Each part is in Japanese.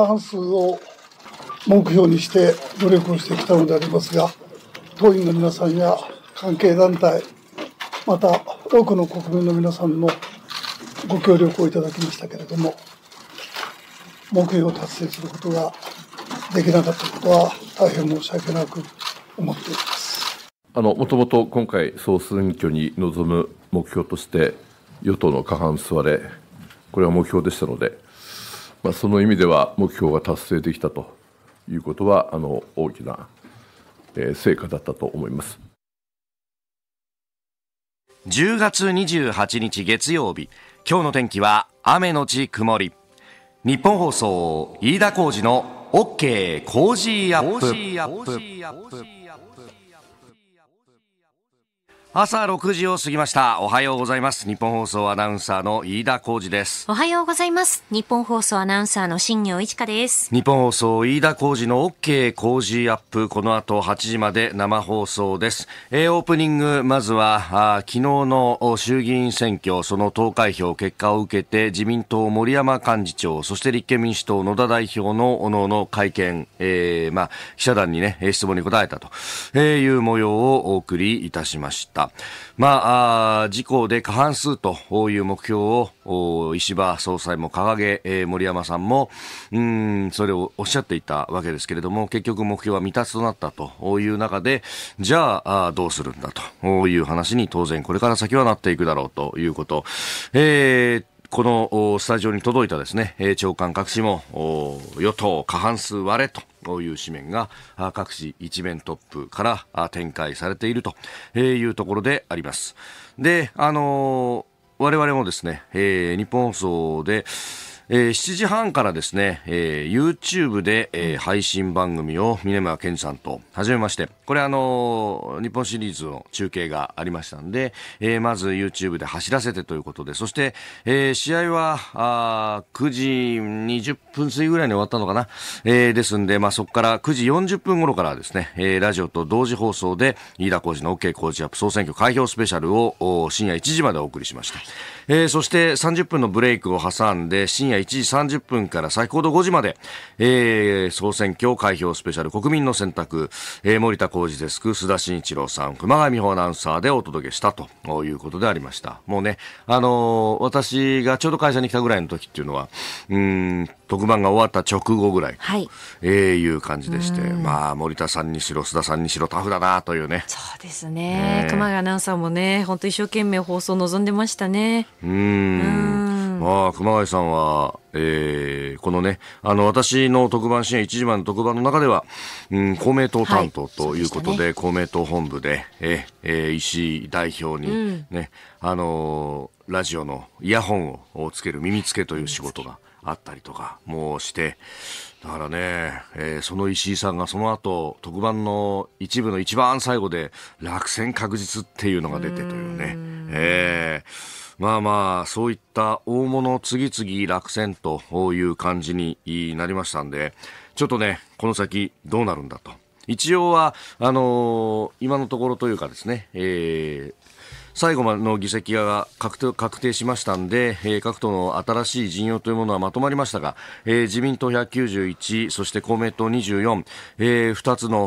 過半数を目標にして努力をしてきたのでありますが、党員の皆さんや関係団体、また多くの国民の皆さんのご協力をいただきましたけれども、目標を達成することができなかったことは、大変申し訳なく思っています。あのもともと今回、総選挙に臨む目標として、与党の過半数割れ、これは目標でしたので、まあ、その意味では目標が達成できたということはあの大きな成果だったと思います10月28日月曜日今日の天気は雨のち曇り日本放送飯田浩司の OK 工事アップ朝6時を過ぎましたおはようございます日本放送アナウンサーの飯田浩二ですおはようございます日本放送アナウンサーの新業一華です日本放送飯田浩二の OK 工事アップこの後8時まで生放送です、えー、オープニングまずはあ昨日の衆議院選挙その投開票結果を受けて自民党森山幹事長そして立憲民主党野田代表の各々の会見、えー、まあ記者団にね質問に答えたという模様をお送りいたしました。まあ、自公で過半数という目標を石破総裁も掲げ、え森山さんもうんそれをおっしゃっていたわけですけれども結局目標は未達となったという中でじゃあどうするんだという話に当然これから先はなっていくだろうということ。えーこのスタジオに届いたですね、長官各紙も与党過半数割れと。いう紙面が各紙一面トップから展開されているというところであります。で、あのー、我々もですね、えー、日本放送で、えー、7時半からですね、えー、YouTube で、えー、配信番組を峰村健二さんと始めまして、これあの、日本シリーズの中継がありましたんで、えー、まず YouTube で走らせてということで、そして、えー、試合は、あ9時20分過ぎぐらいに終わったのかな。えー、ですんで、まあ、そこから9時40分頃からですね、えー、ラジオと同時放送で、飯田浩司の OK 工事アップ総選挙開票スペシャルを深夜1時までお送りしました。えー、そして30分のブレイクを挟んで、深夜1時30分から先ほど5時まで、えー、総選挙開票スペシャル国民の選択、えー、森田浩工事デスク須田慎一郎さん熊谷美穂アナウンサーでお届けしたということでありましたもうねあのー、私がちょうど会社に来たぐらいの時っていうのはうん特番が終わった直後ぐらい、はい、えー、いう感じでしてまあ森田さんにしろ須田さんにしろタフだなというねそうですね、ね、熊谷アナウンサーもね本当一生懸命放送望んでましたねうんあ、熊谷さんは、えー、このね、あの、私の特番支援1時番の特番の中では、うん、公明党担当ということで、はいでね、公明党本部で、ええー、石井代表にね、うん、あのー、ラジオのイヤホンをつける耳つけという仕事があったりとかもうして、だからね、えー、その石井さんがその後特番の一部の一番最後で落選確実っていうのが出てというね。うえーまあまあ、そういった大物次々落選という感じになりましたんで、ちょっとね、この先どうなるんだと。一応は、あのー、今のところというかですね、えー、最後までの議席が確定しましたので、えー、各党の新しい陣容というものはまとまりましたが、えー、自民党191そして公明党24、えー、2つの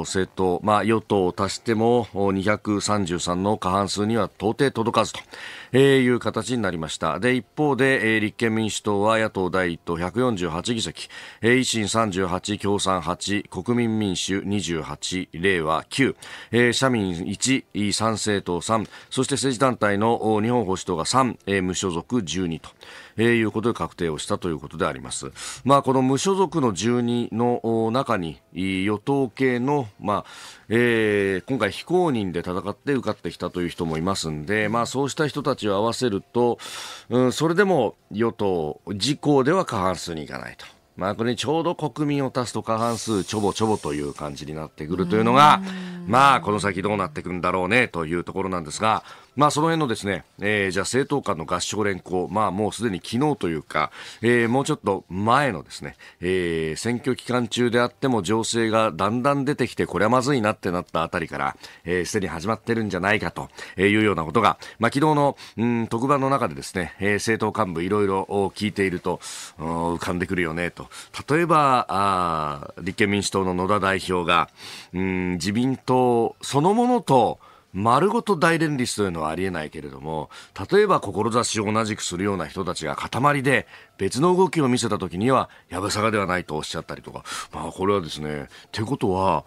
政党、まあ、与党を足しても233の過半数には到底届かずという形になりましたで一方で、えー、立憲民主党は野党第一党148議席、えー、維新38共産8国民民主28令和9、えー、社民1賛成党3そして政治団体の日本保守党が3、えー、無所属12と、えー、いうことで確定をしたということであります。まあ、この無所属の12の中に与党系の、まあえー、今回非公認で戦って受かってきたという人もいますんで、まあ、そうした人たちを合わせると、うん、それでも与党、自公では過半数にいかないと。まあ、これにちょうど国民を足すと過半数ちょぼちょぼという感じになってくるというのが、まあ、この先どうなっていくんだろうねというところなんですが、まあ、その辺のですね、えー、じゃあ政党間の合唱連行、まあ、もうすでに昨日というか、えー、もうちょっと前のですね、えー、選挙期間中であっても情勢がだんだん出てきて、これはまずいなってなったあたりから、す、えー、で、に始まってるんじゃないかというようなことが、まあ、昨日の、うん、特番の中でですね、えー、政党幹部いろいろ聞いていると、浮かんでくるよねと。例えば、あ立憲民主党の野田代表が、うん、自民党そのものと、丸ごと大連立というのはありえないけれども例えば志を同じくするような人たちが塊で別の動きを見せた時にはやぶさかではないとおっしゃったりとか、まあ、これはですねってことは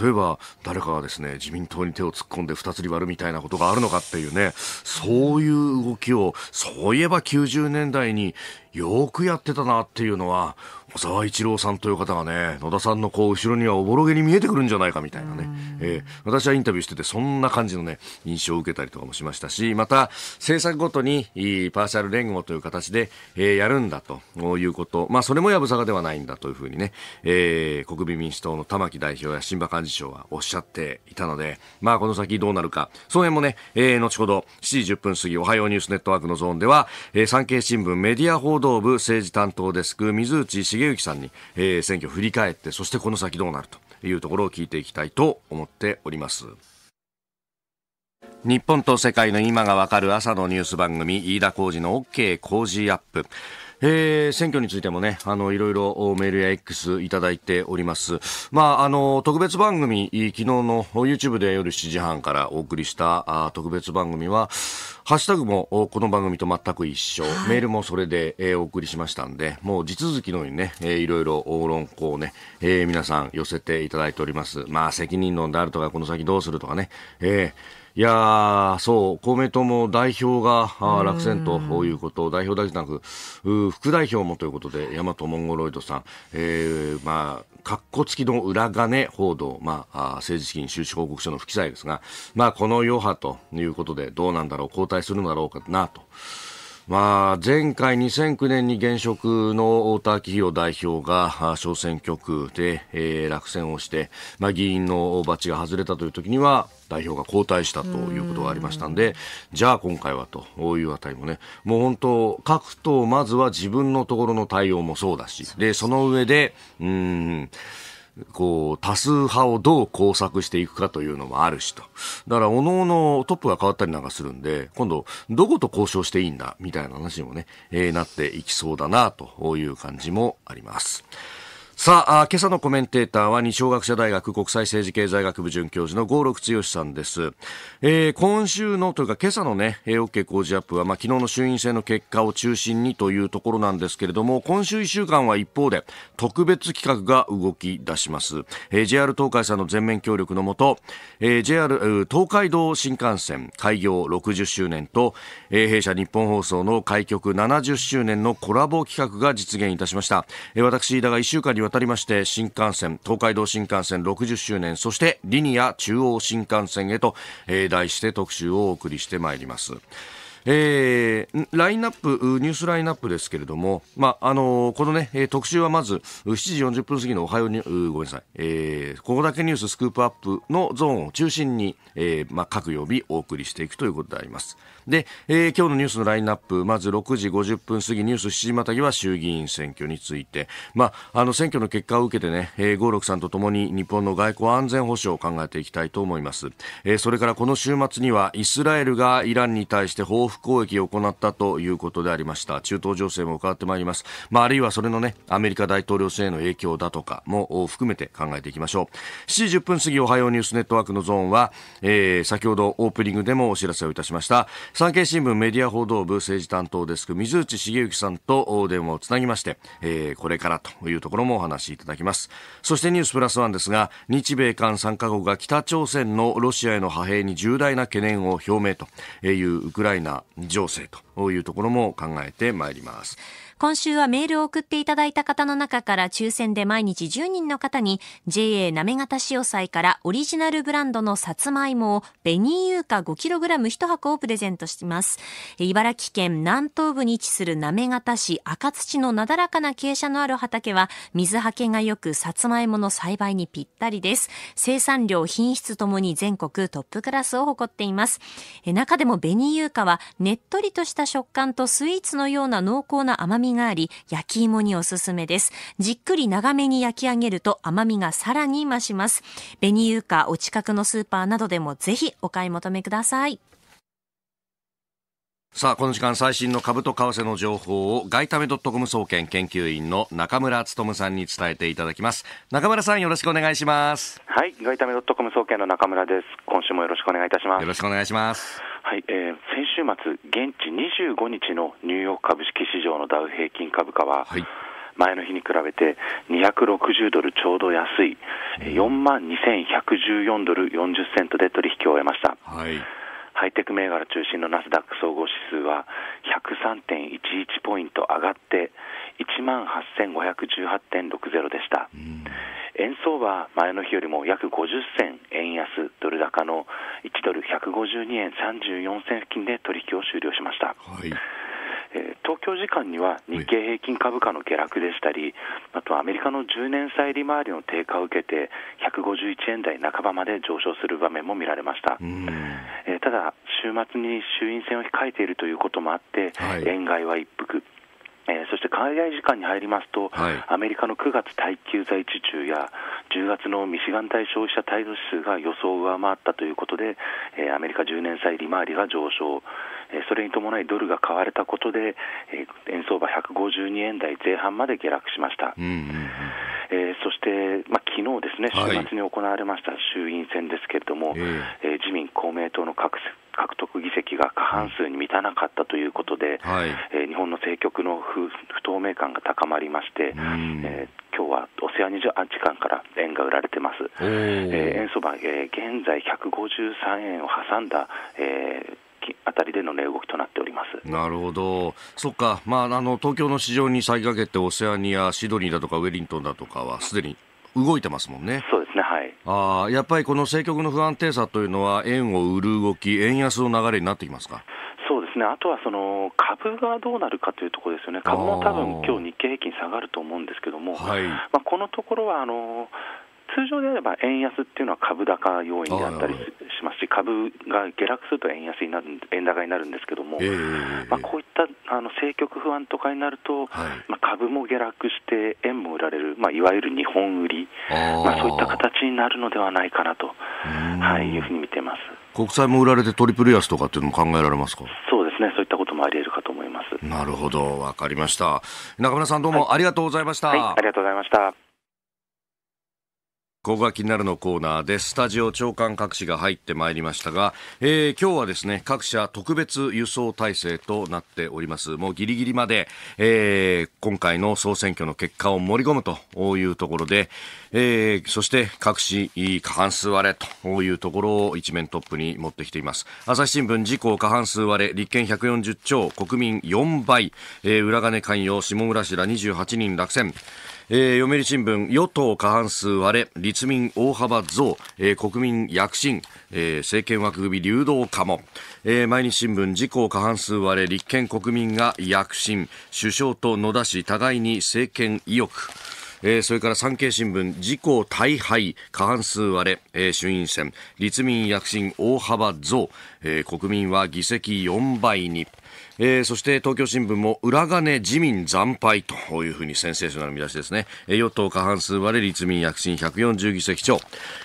例えば誰かがですね自民党に手を突っ込んで二つに割るみたいなことがあるのかっていうねそういう動きをそういえば90年代によくやってたなっていうのは小沢一郎さんという方がね野田さんのこう後ろにはおぼろげに見えてくるんじゃないかみたいなね、えー、私はインタビューしててそんな感じのね印象を受けたりとかもしましたしまた政策ごとにパーシャル連合という形で、えー、やるんだということまあそれもやぶさかではないんだというふうにね、えー、国民民主党の玉木代表や新馬幹事長はおっしゃっていたのでまあこの先どうなるかその辺もね、えー、後ほど7時10分過ぎおはようニュースネットワークのゾーンでは、えー、産経新聞メディア報道部政治担当デスク水内茂秀行さんに、えー、選挙振り返ってそしてこの先どうなるというところを聞いていきたいと思っております。日本と世界の今がわかる朝のニュース番組飯田浩二の OK 工事アップえー、選挙についてもね、あの、いろいろメールや X いただいております。まあ、あの、特別番組、昨日の YouTube で夜7時半からお送りしたあ特別番組は、ハッシュタグもこの番組と全く一緒、はい、メールもそれで、えー、お送りしましたんで、もう地続きのようにね、えー、いろいろ論考をね、えー、皆さん寄せていただいております。まあ、責任論であるとか、この先どうするとかね、えーいやそう、公明党も代表が落選ということ、代表だけじゃなく、副代表もということで、大和モンゴロイドさん、えー、まあ、かっこつきの裏金報道、まあ、政治資金収支報告書の不記載ですが、まあ、この余波ということで、どうなんだろう、交代するのだろうかなと。まあ、前回2009年に現職の太田昭弘代表が小選挙区で、落選をして、まあ、議員のバチが外れたという時には代表が交代したということがありましたんでじゃあ今回はというあたりもねもう本当各党まずは自分のところの対応もそうだしでその上でうんこう多数派をどう工作していくかというのもあるしとだからおのおのトップが変わったりなんかするんで今度どこと交渉していいんだみたいな話にもね、えー、なっていきそうだなという感じもあります。さあ今朝のコメンテーターは二小学者大学国際政治経済学部准教授の合六剛さんです、えー、今週のというか今朝のね、えー、OK 工事アップは、まあ、昨日の衆院選の結果を中心にというところなんですけれども今週1週間は一方で特別企画が動き出します、えー、JR 東海さんの全面協力のもと、えー、JR 東海道新幹線開業60周年と、えー、弊社日本放送の開局70周年のコラボ企画が実現いたしました、えー、私だが1週間にわたりまして新幹線東海道新幹線60周年そしてリニア中央新幹線へと、えー、題して特集をお送りしてまいります。えー、ラインナップ、ニュースラインナップですけれども、まあ、のー、このね、特集はまず、7時40分過ぎのおはように、ごめんなさい、えー、ここだけニューススクープアップのゾーンを中心に、えー、まあ、各曜日お送りしていくということであります。で、えー、今日のニュースのラインナップ、まず6時50分過ぎ、ニュース7時またぎは衆議院選挙について、まあ、あの、選挙の結果を受けてね、えー、五六さんとともに日本の外交安全保障を考えていきたいと思います。えー、それからこの週末には、イスラエルがイランに対して報復不公益を行ったということでありました中東情勢も変わってまいります、まあ、あるいはそれのねアメリカ大統領選への影響だとかも含めて考えていきましょう7時10分過ぎおはようニュースネットワークのゾーンは、えー、先ほどオープニングでもお知らせをいたしました産経新聞メディア報道部政治担当デスク水内茂之さんと電話をつなぎまして、えー、これからというところもお話しいただきますそしてニュースプラスワンですが日米韓3カ国が北朝鮮のロシアへの派兵に重大な懸念を表明というウクライナ情勢というところも考えてまいります。今週はメールを送っていただいた方の中から抽選で毎日10人の方に JA なめがた塩菜からオリジナルブランドのさつまいもをベニーユーカ 5kg1 箱をプレゼントします。茨城県南東部に位置するなめがた市赤土のなだらかな傾斜のある畑は水はけが良くさつまいもの栽培にぴったりです。生産量、品質ともに全国トップクラスを誇っています。中でもベニーユーカはねっとりとした食感とスイーツのような濃厚な甘みみがあり、焼き芋におすすめです。じっくり長めに焼き上げると甘みがさらに増します。紅ゆうかお近くのスーパーなどでもぜひお買い求めください。さあ、この時間最新の株と為替の情報を外為ドットコム総研研究員の中村勤さんに伝えていただきます。中村さんよろしくお願いします。はい、外為ドットコム総研の中村です。今週もよろしくお願いいたします。よろしくお願いします。はい、えー、先週末、現地25日のニューヨーク株式市場のダウ平均株価は、はい、前の日に比べて260ドルちょうど安い、4万2114ドル40セントで取引を終えました。はいハイテク銘柄中心のナスダック総合指数は103.11ポイント上がって1万8518.60でした。円相場は前の日よりも約50銭円安ドル高の1ドル152円34銭付近で取引を終了しました。はいえー、東京時間には日経平均株価の下落でしたり、あとアメリカの10年債利回りの低下を受けて、151円台半ばまで上昇する場面も見られました、えー、ただ、週末に衆院選を控えているということもあって、はい、円買いは一服、えー、そして海外時間に入りますと、はい、アメリカの9月耐久財地中や10月のミシガン対消費者態度指数が予想を上回ったということで、えー、アメリカ10年債利回りが上昇、えー、それに伴いドルが買われたことで、えー、円相場152円台前半まで下落しました。えー、そして、まあ昨日ですね、週末に行われました衆院選ですけれども、はい、えー、自民・公明党の各獲得議席が過半数に満たなかったということで、はい、えー、日本の政局の不透明感が高まりまして、えー今日はオセアニア時間から円が売られてます、えー、円相場、えー、現在153円を挟んだ、えーあたりでの値動きとなっておりますなるほど、そっか、まあ、あの東京の市場に先駆けてオセアニア、シドニーだとかウェリントンだとかはすでに動いてますもんね。そうですねあやっぱりこの政局の不安定さというのは、円を売る動き、円安の流れになってきますか。そうですね、あとはその株がどうなるかというところですよね、株も多分今日日経平均下がると思うんですけども、はい、まあ、このところはあの通常であれば円安っていうのは株高要因であったりしますし、株が下落すると円安になる円高になるんですけども、まあ、こういったあの政局不安とかになると、まあ、株も下落して、円も売られる、まあ、いわゆる日本売り、まあ、そういった形になるのではないかなと、はい、いうふうに見てます国債も売られてトリプル安とかっていうのも考えられますかそうですね、そういったこともあり得るかと思いますなるほど、わかりました。中村さん、どうもありがとうございました。いい、ありがとうございました。ここが気になるのコーナーでスタジオ長官各紙が入ってまいりましたが、えー、今日はですね各社特別輸送体制となっておりますもうギリギリまで、えー、今回の総選挙の結果を盛り込むというところで、えー、そして各紙過半数割れというところを一面トップに持ってきています朝日新聞自公過半数割れ立憲140兆国民4倍、えー、裏金関与下村氏ら28人落選えー、読売新聞、与党過半数割れ、立民大幅増、えー、国民躍進、えー、政権枠組み流動化も、えー、毎日新聞、自公過半数割れ、立憲国民が躍進、首相と野田氏、互いに政権意欲。えー、それから産経新聞、自公大敗、過半数割れ、えー、衆院選、立民躍進大幅増、えー、国民は議席4倍に。えー、そして東京新聞も裏金自民惨敗というふうにセンセーショナル見出しですね、えー、与党過半数割れ立民躍進140議席超、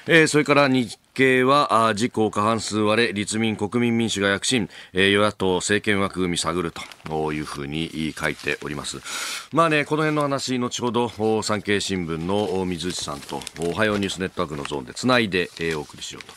えー、それから日経はあ自公過半数割れ立民国民民主が躍進、えー、与野党政権枠組み探るというふうに書いておりますまあねこの辺の話後ほど産経新聞の水内さんとおはようニュースネットワークのゾーンでつないで、えー、お送りしようと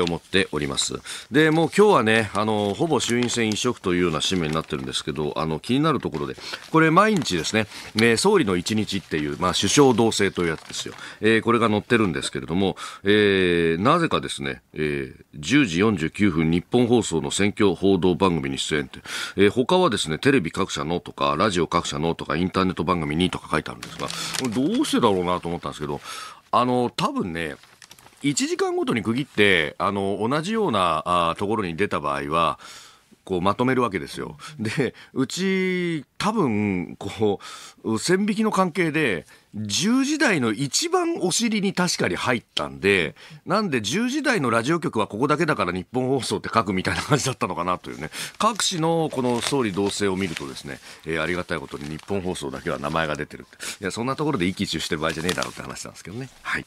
思っております。で、もう今日はね、あの、ほぼ衆院選一色というような使命になってるんですけど、あの、気になるところで、これ毎日ですね、ね総理の一日っていう、まあ、首相同棲というやつですよ。えー、これが載ってるんですけれども、えー、なぜかですね、えー、10時49分日本放送の選挙報道番組に出演って、えー、他はですね、テレビ各社のとか、ラジオ各社のとか、インターネット番組にとか書いてあるんですが、どうしてだろうなと思ったんですけど、あの、多分ね、1時間ごとに区切ってあの同じようなあところに出た場合はこうまとめるわけですよ。でうち多分こう線引きの関係で10時台の一番お尻に確かに入ったんで、なんで10時台のラジオ局はここだけだから日本放送って書くみたいな感じだったのかなというね、各紙のこの総理同棲を見るとですね、えー、ありがたいことに日本放送だけは名前が出てる。いや、そんなところで一喜一憂してる場合じゃねえだろうって話なんですけどね。はい。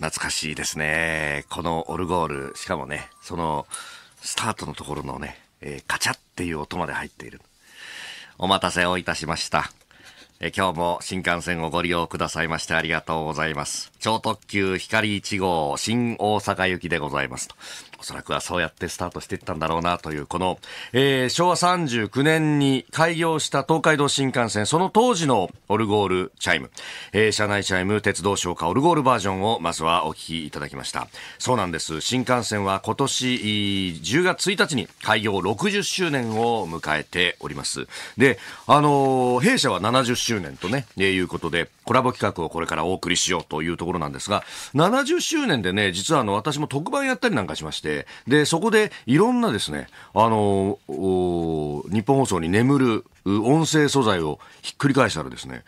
懐かしいですね。このオルゴール、しかもね、その、スタートのところのね、えー、カチャっていう音まで入っている。お待たせをいたしました。えー、今日も新幹線をご利用くださいましてありがとうございます。超特急光1号新大阪行きでございますと。おそらくはそうやってスタートしていったんだろうなという、この、えー、昭和39年に開業した東海道新幹線、その当時のオルゴールチャイム、えー、車内チャイム鉄道唱歌オルゴールバージョンをまずはお聞きいただきました。そうなんです。新幹線は今年10月1日に開業60周年を迎えております。で、あのー、弊社は70周年とね、えいうことで、コラボ企画をこれからお送りしようというところなんですが、70周年でね、実はあの、私も特番やったりなんかしまして、してでそこでいろんなですねあの日本放送に眠る音声素材をひっくり返したらですね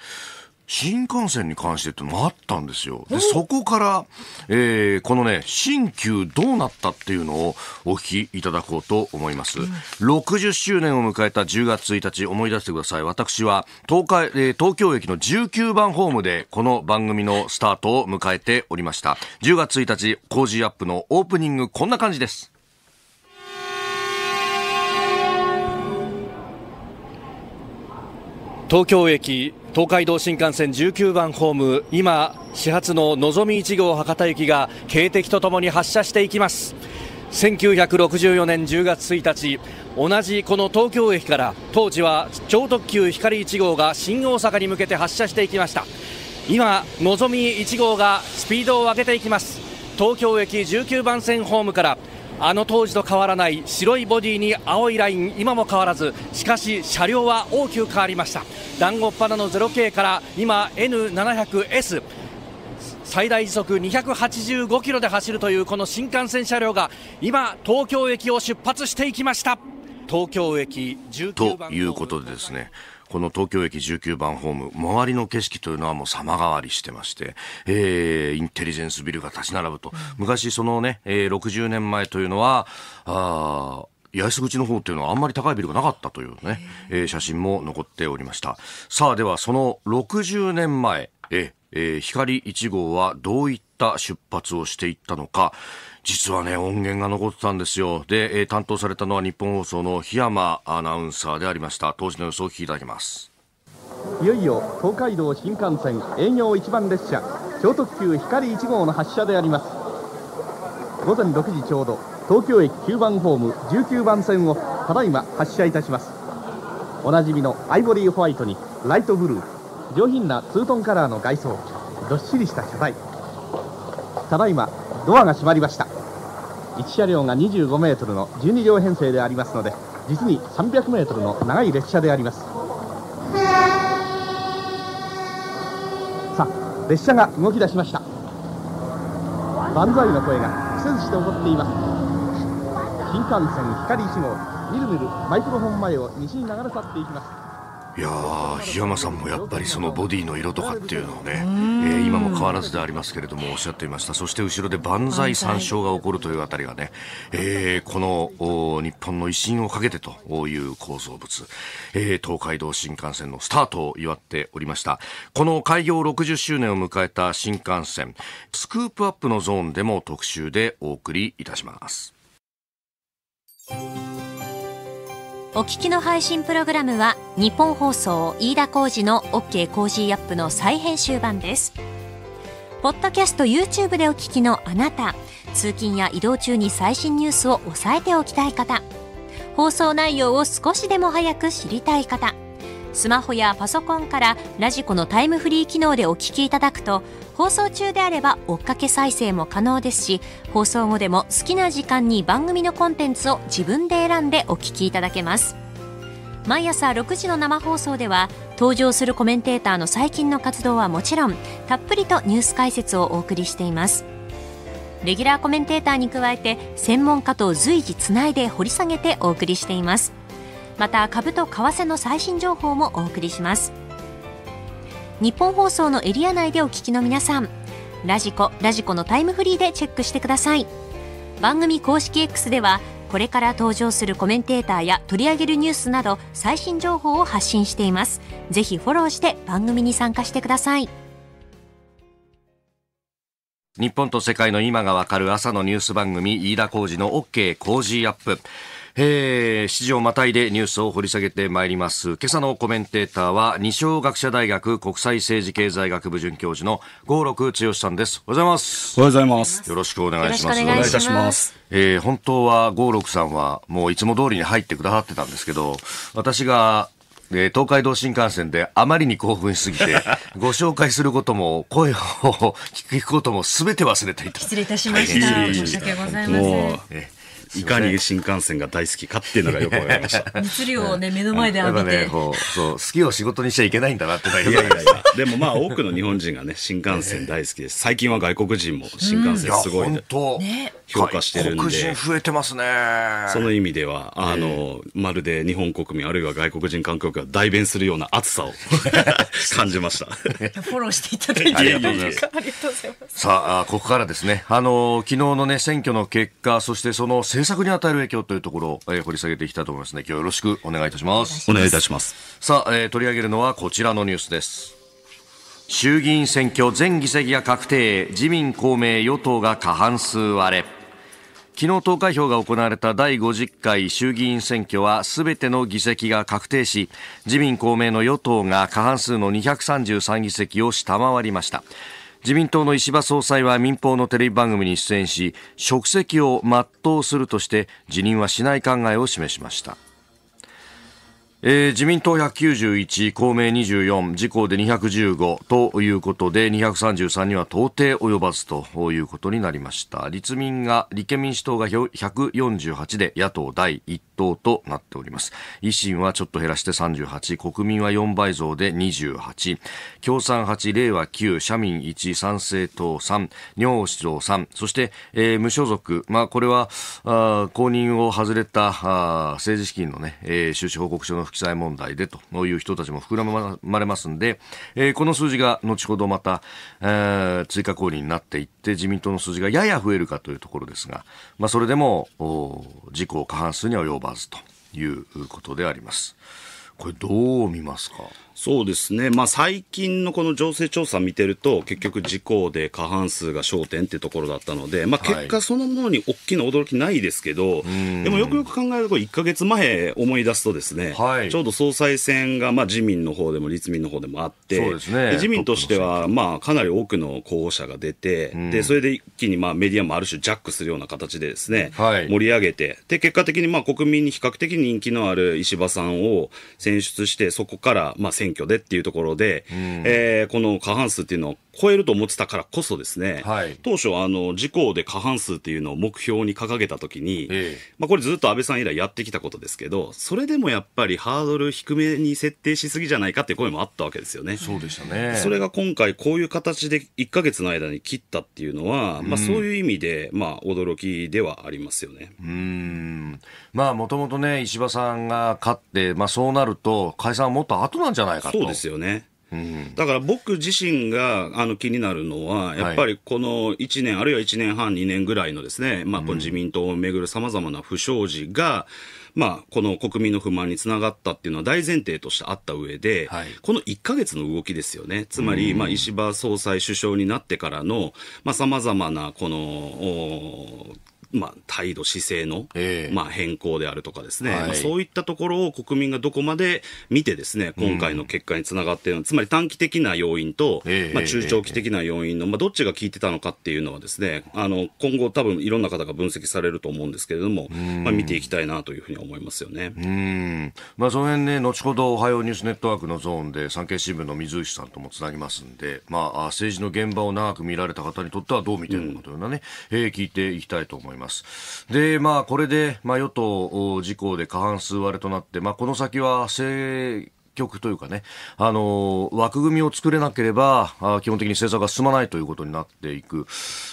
新幹線に関してってのあったんですよ。で、そこから、えー、このね、新旧どうなったっていうのをお聞きいただこうと思います。うん、60周年を迎えた10月1日、思い出してください。私は、東海、えー、東京駅の19番ホームで、この番組のスタートを迎えておりました。10月1日、工事アップのオープニング、こんな感じです。東京駅東海道新幹線19番ホーム今始発ののぞみ1号博多行きが警笛とともに発車していきます1964年10月1日同じこの東京駅から当時は超特急ひかり1号が新大阪に向けて発車していきました今のぞみ1号がスピードを上げていきます東京駅19番線ホームからあの当時と変わらない白いボディに青いライン今も変わらずしかし車両は大きく変わりました団子っなの 0K から今 N700S 最大時速285キロで走るというこの新幹線車両が今東京駅を出発していきました東京駅ということでですねこの東京駅19番ホーム周りの景色というのはもう様変わりしてまして、えー、インテリジェンスビルが立ち並ぶと、昔そのね、えー、60年前というのはあ八重洲口の方っていうのはあんまり高いビルがなかったというね、えー、写真も残っておりましたさあではその60年前ええー、光1号はどういったった出発をしていったのか実はね音源が残ってたんですよで、えー、担当されたのは日本放送の檜山アナウンサーでありました当時の様子を聞いていただきますいよいよ東海道新幹線営業1番列車京特急光1号の発車であります午前6時ちょうど東京駅9番ホーム19番線をただいま発車いたしますおなじみのアイボリーホワイトにライトブルー上品なツートンカラーの外装どっしりした車体ただいまドアが閉まりました1車両が25メートルの12両編成でありますので実に300メートルの長い列車でありますさあ列車が動き出しました万歳の声が苦戦して起こっています新幹線光1号みるみるマイクロフォン前を西に流れ去っていきますいや檜山さんもやっぱりそのボディの色とかっていうのをね、えー、今も変わらずでありますけれどもおっしゃっていましたそして後ろで万歳三唱が起こるというあたりがね、えー、この日本の威信をかけてという構造物、えー、東海道新幹線のスタートを祝っておりましたこの開業60周年を迎えた新幹線スクープアップのゾーンでも特集でお送りいたします。お聞きの配信プログラムは日本放送飯田浩二の OK コージーアップの再編集版です。ポッドキャスト YouTube でお聞きのあなた、通勤や移動中に最新ニュースを押さえておきたい方、放送内容を少しでも早く知りたい方、スマホやパソコンからラジコのタイムフリー機能でお聞きいただくと放送中であれば追っかけ再生も可能ですし放送後でも好きな時間に番組のコンテンツを自分で選んでお聞きいただけます毎朝6時の生放送では登場するコメンテーターの最近の活動はもちろんたっぷりとニュース解説をお送りしていますレギュラーコメンテーターに加えて専門家と随時つないで掘り下げてお送りしていますまた株と為替の最新情報もお送りします日本放送のエリア内でお聞きの皆さんラジコラジコのタイムフリーでチェックしてください番組公式 X ではこれから登場するコメンテーターや取り上げるニュースなど最新情報を発信していますぜひフォローして番組に参加してください日本と世界の今がわかる朝のニュース番組飯田浩二の OK コージーアップえー、市場またいでニュースを掘り下げてまいります。今朝のコメンテーターは、二松学舎大学国際政治経済学部准教授の合六剛さんです。おはようございます。おはようございます。よろしくお願いします。お願いいたします。えー、本当は合六さんはもういつも通りに入ってくださってたんですけど、私がえ東海道新幹線であまりに興奮しすぎて、ご紹介することも、声を聞くこともすべて忘れていた。失礼いたしました。はい、申し訳ございません。いかに新幹線が大好きかっていうのがよくわかりました。熱 量をね、目の前で浴びて。ね、そう、好きを仕事にしちゃいけないんだなっていやいやいや、でもまあ多くの日本人がね、新幹線大好きです。最近は外国人も新幹線すごい、うん、評価してるんで。増えてますね。その意味では、あの、まるで日本国民あるいは外国人観光客が代弁するような熱さを 感じました。フォローしていただいてありがとうございます。さあ、ここからですね、あの、昨日のね、選挙の結果、そしてその政政策に与える影響というところを、えー、掘り下げていきたいと思いますね、今日よろしくお願いいたします。お願いいたします。さあ、えー、取り上げるのはこちらのニュースです。衆議院選挙全議席が確定、自民公明与党が過半数割れ。昨日投開票が行われた第50回衆議院選挙は全ての議席が確定し自民公明の与党が過半数の233議席を下回りました自民党の石破総裁は民放のテレビ番組に出演し職責を全うするとして辞任はしない考えを示しましたえー、自民党191、公明24、自公で215ということで、233には到底及ばずということになりました。立民が、立憲民主党が148で野党第1党となっております。維新はちょっと減らして38、国民は4倍増で28、共産8、令和9、社民1、賛成党3、尿市長3、そして、えー、無所属、まあ、これは、あ公認を外れたあ政治資金のね、えー、収支報告書の不記載問題でという人たちも膨らまれますんで、えー、この数字が後ほどまた、えー、追加公認になっていって自民党の数字がやや増えるかというところですが、まあ、それでも自公過半数には及ばずということであります。これどう見ますかそうですね、まあ、最近のこの情勢調査見てると、結局、自公で過半数が焦点ってところだったので、まあ、結果そのものに大きな驚きないですけど、はい、でもよくよく考えると、1か月前思い出すとですね、はい、ちょうど総裁選がまあ自民の方でも立民の方でもあって、ね、自民としてはまあかなり多くの候補者が出て、でそれで一気にまあメディアもある種、ジャックするような形でですね、はい、盛り上げて、で結果的にまあ国民に比較的人気のある石破さんを選出して、そこからまあ選選挙でっていうところで、うん、えー、この過半数っていうのは超えると思ってたからこそですね、はい、当初あの、自公で過半数っていうのを目標に掲げたときに、ええ、まあ、これずっと安倍さん以来やってきたことですけど、それでもやっぱりハードル低めに設定しすぎじゃないかっていう声もあったわけですよね。そうでしたね。それが今回こういう形で1か月の間に切ったっていうのは、うん、まあ、そういう意味で、まあ、驚きではありますよね。うん。まあ、もともとね、石破さんが勝って、まあ、そうなると、解散はもっと後なんじゃないかと。そうですよね。だから僕自身があの気になるのは、やっぱりこの1年、あるいは1年半、2年ぐらいのですね、まあ、この自民党をめぐるさまざまな不祥事が、まあ、この国民の不満につながったっていうのは大前提としてあった上で、はい、この1か月の動きですよね、つまり、まあ、石破総裁首相になってからのさまざ、まなこのまあ、態度、姿勢の、まあ、変更であるとかですね、はい、まあ、そういったところを国民がどこまで見てですね、今回の結果につながっているの、うん、つまり短期的な要因と、まあ、中長期的な要因の、まあ、どっちが効いてたのかっていうのはですね、あの、今後多分いろんな方が分析されると思うんですけれども、まあ、見ていきたいなというふうに思いますよね。うん。まあ、その辺ね、後ほどおはようニュースネットワークのゾーンで、産経新聞の水内さんともつなぎますんで、まあ、政治の現場を長く見られた方にとってはどう見てるのかというのはね、うん、えー、聞いていきたいと思います。ます。で、まあ、これで、まあ、与党自公で過半数割れとなって、まあ、この先は政局というかね、あの枠組みを作れなければあ基本的に政策が進まないということになっていく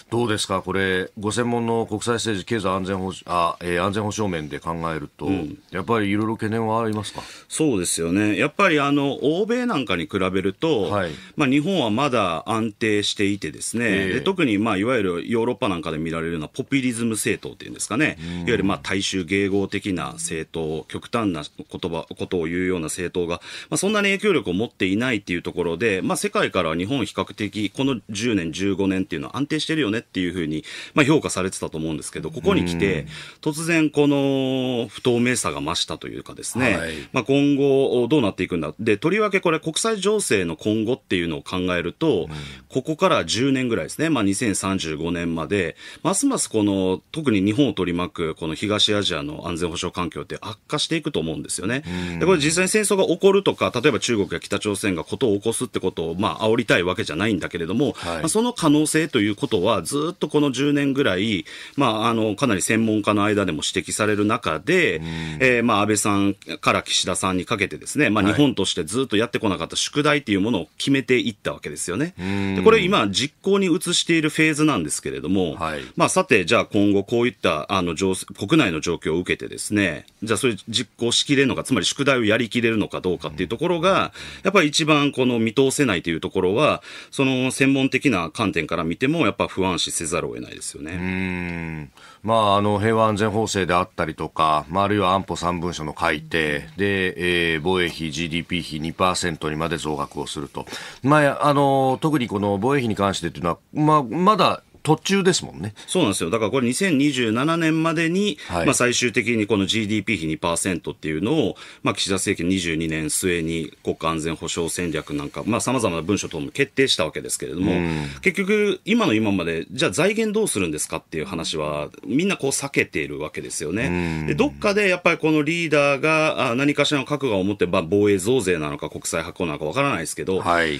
どうですかこれご専門の国際政治経済安全保あ、えー、安全保障面で考えると、うん、やっぱりいろいろ懸念はありますかそうですよねやっぱりあの欧米なんかに比べると、はい、まあ、日本はまだ安定していてですね、えー、特に、まあ、いわゆるヨーロッパなんかで見られるようなポピュリズム政党っていうんですかね、いわゆる、まあ、大衆迎合的な政党、極端な言葉ことを言うような政党がまあ、そんなに影響力を持っていないっていうところで、まあ、世界からは日本比較的この10年、15年っていうのは安定してるよねっていうふうに、まあ、評価されてたと思うんですけど、ここに来て、突然この不透明さが増したというかですね、はい、まあ、今後どうなっていくんだ。で、とりわけこれ国際情勢の今後っていうのを考えると、ここから10年ぐらいですね、まあ、2035年まで、ますますこの、特に日本を取り巻くこの東アジアの安全保障環境って悪化していくと思うんですよね。で、これ実際に戦争が起こるとか、例えば中国や北朝鮮がことを起こすってことを、まあ、煽りたいわけじゃないんだけれども、はい、その可能性ということは、ずっとこの10年ぐらい、まあ、あの、かなり専門家の間でも指摘される中で、えー、まあ、安倍さんから岸田さんにかけてですね、まあ、日本としてずっとやってこなかった宿題というものを決めていったわけですよね。でこれ今、実行に移しているフェーズなんですけれども、はい、まあ、さて、じゃあ今後こういったあの国内の状況を受けてですね、じゃあそれ実行しきれるのか、つまり宿題をやりきれるのかどうかかっていうところが、やっぱり一番この見通せないというところは、その専門的な観点から見ても、やっぱ不安視せざるを得ないですよね。まあ、あの平和安全法制であったりとか、まあ、あるいは安保三文書の改定で、えー、防衛費、GDP 比2%にまで増額をすると、まあ、あの特にこの防衛費に関してというのは、まあ、まだ途中ですもんね。そうなんですよ。だからこれ2027年までに、はい、まあ最終的にこの GDP 比2%っていうのを、まあ岸田政権22年末に国家安全保障戦略なんか、まあ様々な文書等も決定したわけですけれども、結局今の今まで、じゃあ財源どうするんですかっていう話は、みんなこう避けているわけですよね。で、どっかでやっぱりこのリーダーが何かしらの覚悟を持って、まあ防衛増税なのか国債発行なのかわからないですけど、はい、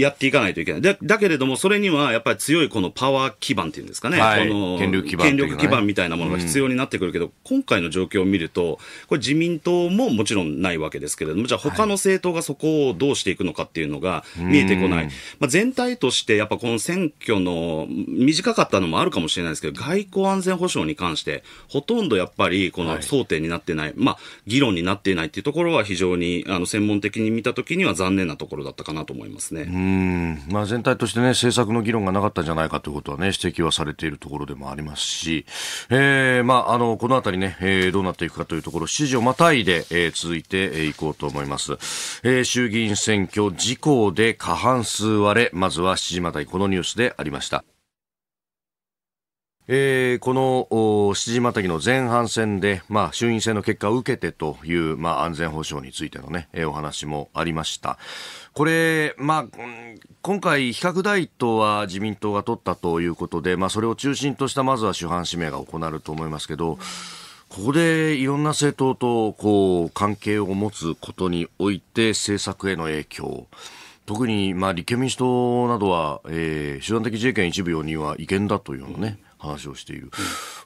やっていかないといけない。だだけれども、それにはやっぱり強いこのパワー基盤っていうんですかね、はい、の権力基盤、ね、権力基盤みたいなものが必要になってくるけど、うん、今回の状況を見ると、これ、自民党ももちろんないわけですけれども、じゃあ、他の政党がそこをどうしていくのかっていうのが見えてこない、はい、まあ、全体としてやっぱこの選挙の短かったのもあるかもしれないですけど、外交安全保障に関して、ほとんどやっぱりこの争点になってない、はい、まあ、議論になっていないっていうところは、非常にあの専門的に見たときには残念なところだったかなと思いますね。うんまあ、全体として、ね、政策の議論がなかったんじゃないかということは、ね、指摘はされているところでもありますし、えーまあ、あのこの辺りね、えー、どうなっていくかというところ指示をまたいで、えー、続いていこうと思います、えー、衆議院選挙自公で過半数割れまずは7時またいこのニュースでありました。えー、この七時またぎの前半戦で、まあ、衆院選の結果を受けてという、まあ、安全保障についてのね、えー、お話もありました。これ、まあ、今回、比較第一党は自民党が取ったということで、まあ、それを中心としたまずは主犯指名が行われると思いますけど、ここでいろんな政党とこう関係を持つことにおいて政策への影響、特にまあ立憲民主党などは、えー、集団的自衛権一部容認は違憲だというのね。うん話をしている、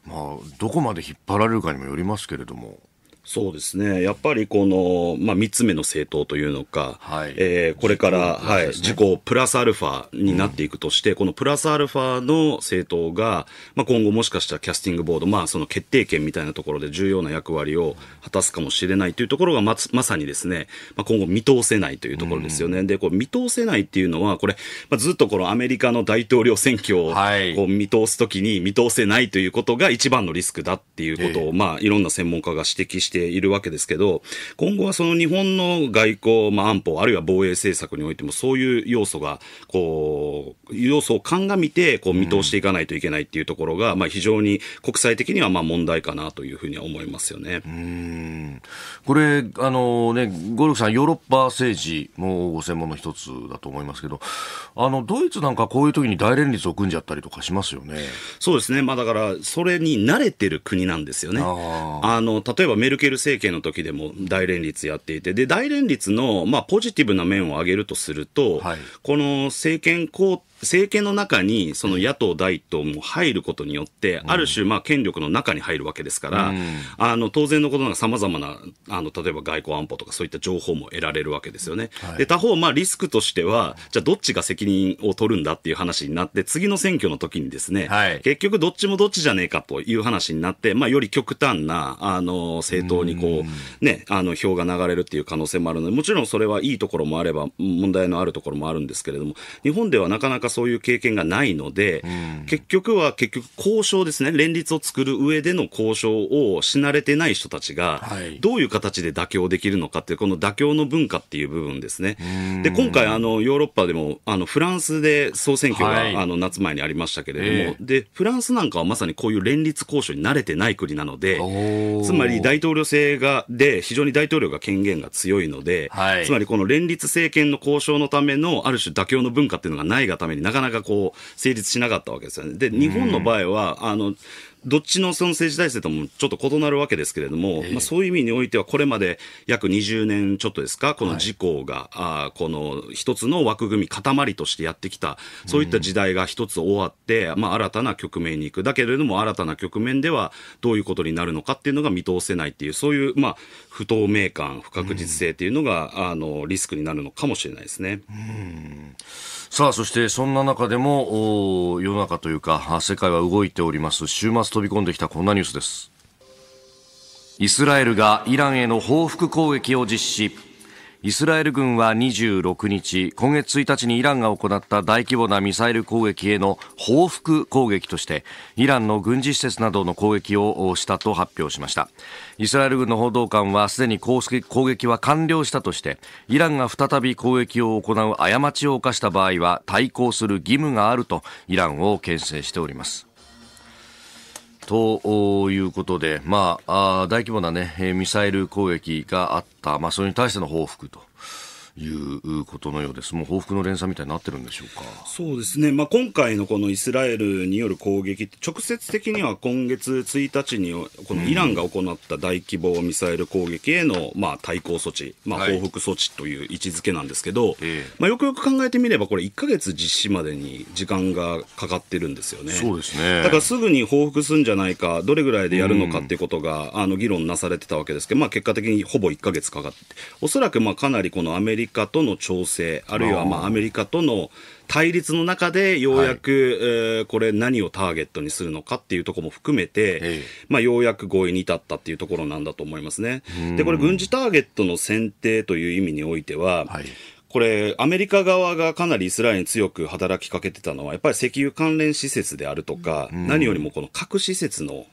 まあ、どこまで引っ張られるかにもよりますけれども。そうですね。やっぱりこの、まあ、三つ目の政党というのか、はい、えー、これから、ね、はい、自公プラスアルファになっていくとして、うん、このプラスアルファの政党が、まあ、今後もしかしたらキャスティングボード、まあ、その決定権みたいなところで重要な役割を果たすかもしれないというところがま、まさにですね、まあ、今後見通せないというところですよね。うん、で、こう見通せないっていうのは、これ、まあ、ずっとこのアメリカの大統領選挙をこう見通すときに見通せないということが一番のリスクだっていうことを、まあ、いろんな専門家が指摘して、ているわけですけど、今後はその日本の外交、まあ、安保、あるいは防衛政策においても、そういう要素が、こう、要素を鑑みて、こう、見通していかないといけないっていうところが、うん、まあ、非常に国際的には、まあ、問題かなというふうには思いますよね。うんこれ、あのね、ゴルフさん、ヨーロッパ政治もご専門の一つだと思いますけど、あの、ドイツなんかこういう時に大連立を組んじゃったりとかしますよね。そうですね。まあ、だから、それに慣れてる国なんですよね。あの、例えばメルケル政権の時でも大連立やっていて、で、大連立の、まあ、ポジティブな面を挙げるとすると、はい、この政権交政権の中にその野党第一党も入ることによって、ある種、まあ、権力の中に入るわけですから、あの当然のことながら、さまざまなあの例えば外交安保とか、そういった情報も得られるわけですよね。で他方、まあ、リスクとしては、じゃあ、どっちが責任を取るんだっていう話になって、次の選挙の時にですね、結局、どっちもどっちじゃねえかという話になって、まあ、より極端なあの政党にこう、ね、あの票が流れるっていう可能性もあるので、もちろんそれはいいところもあれば、問題のあるところもあるんですけれども、日本ではなかなかそういう経験がないので、結局は結局交渉ですね、連立を作る上での交渉をし慣れてない人たちが、どういう形で妥協できるのかっていう、この妥協の文化っていう部分ですね。で、今回あの、ヨーロッパでも、あの、フランスで総選挙が、はあの、夏前にありましたけれども、で、フランスなんかはまさにこういう連立交渉に慣れてない国なので、つまり大統領制が、で、非常に大統領が権限が強いので、はい、つまりこの連立政権の交渉のための、ある種妥協の文化っていうのがないがためになかなかこう成立しなかったわけですよね。で日本の場合は、あのどっちのその政治体制ともちょっと異なるわけですけれども、えー、まあ、そういう意味においては、これまで約20年ちょっとですか、この自公が、はい、あこの一つの枠組み、塊としてやってきた、そういった時代が一つ終わって、うん、まあ、新たな局面に行く、だけれども、新たな局面ではどういうことになるのかっていうのが見通せないっていう、そういう、まあ、不透明感、不確実性っていうのが、うん、あのリスクになるのかもしれないですね。うんさあ、そしてそんな中でも、世の中というか、世界は動いております。週末飛び込んできたこんなニュースです。イスラエルがイランへの報復攻撃を実施。イスラエル軍は26日今月1日にイランが行った大規模なミサイル攻撃への報復攻撃としてイランの軍事施設などの攻撃をしたと発表しましたイスラエル軍の報道官はすでに攻撃は完了したとしてイランが再び攻撃を行う過ちを犯した場合は対抗する義務があるとイランを牽制しておりますということで、まあ、あ大規模な、ね、ミサイル攻撃があった、まあ、それに対しての報復と。いうことのようです。もう報復の連鎖みたいになってるんでしょうか。そうですね。まあ今回のこのイスラエルによる攻撃、直接的には今月1日にこのイランが行った大規模ミサイル攻撃へのまあ対抗措置、まあ報復措置という位置づけなんですけど、はい、まあよくよく考えてみればこれ1か月実施までに時間がかかってるんですよね。そうですね。だからすぐに報復するんじゃないか、どれぐらいでやるのかっていうことが、あの議論なされてたわけですけど、まあ結果的にほぼ1か月かかって、おそらくまあかなりこのアメリカリカとの調整、あるいはまあアメリカとの対立の中で、ようやく、はい、えー、これ、何をターゲットにするのかっていうところも含めて、まあ、ようやく合意に至ったっていうところなんだと思いますね。で、これ、軍事ターゲットの選定という意味においては、はいこれ、アメリカ側がかなりイスラエルに強く働きかけてたのは、やっぱり石油関連施設であるとか、何よりもこの核施設の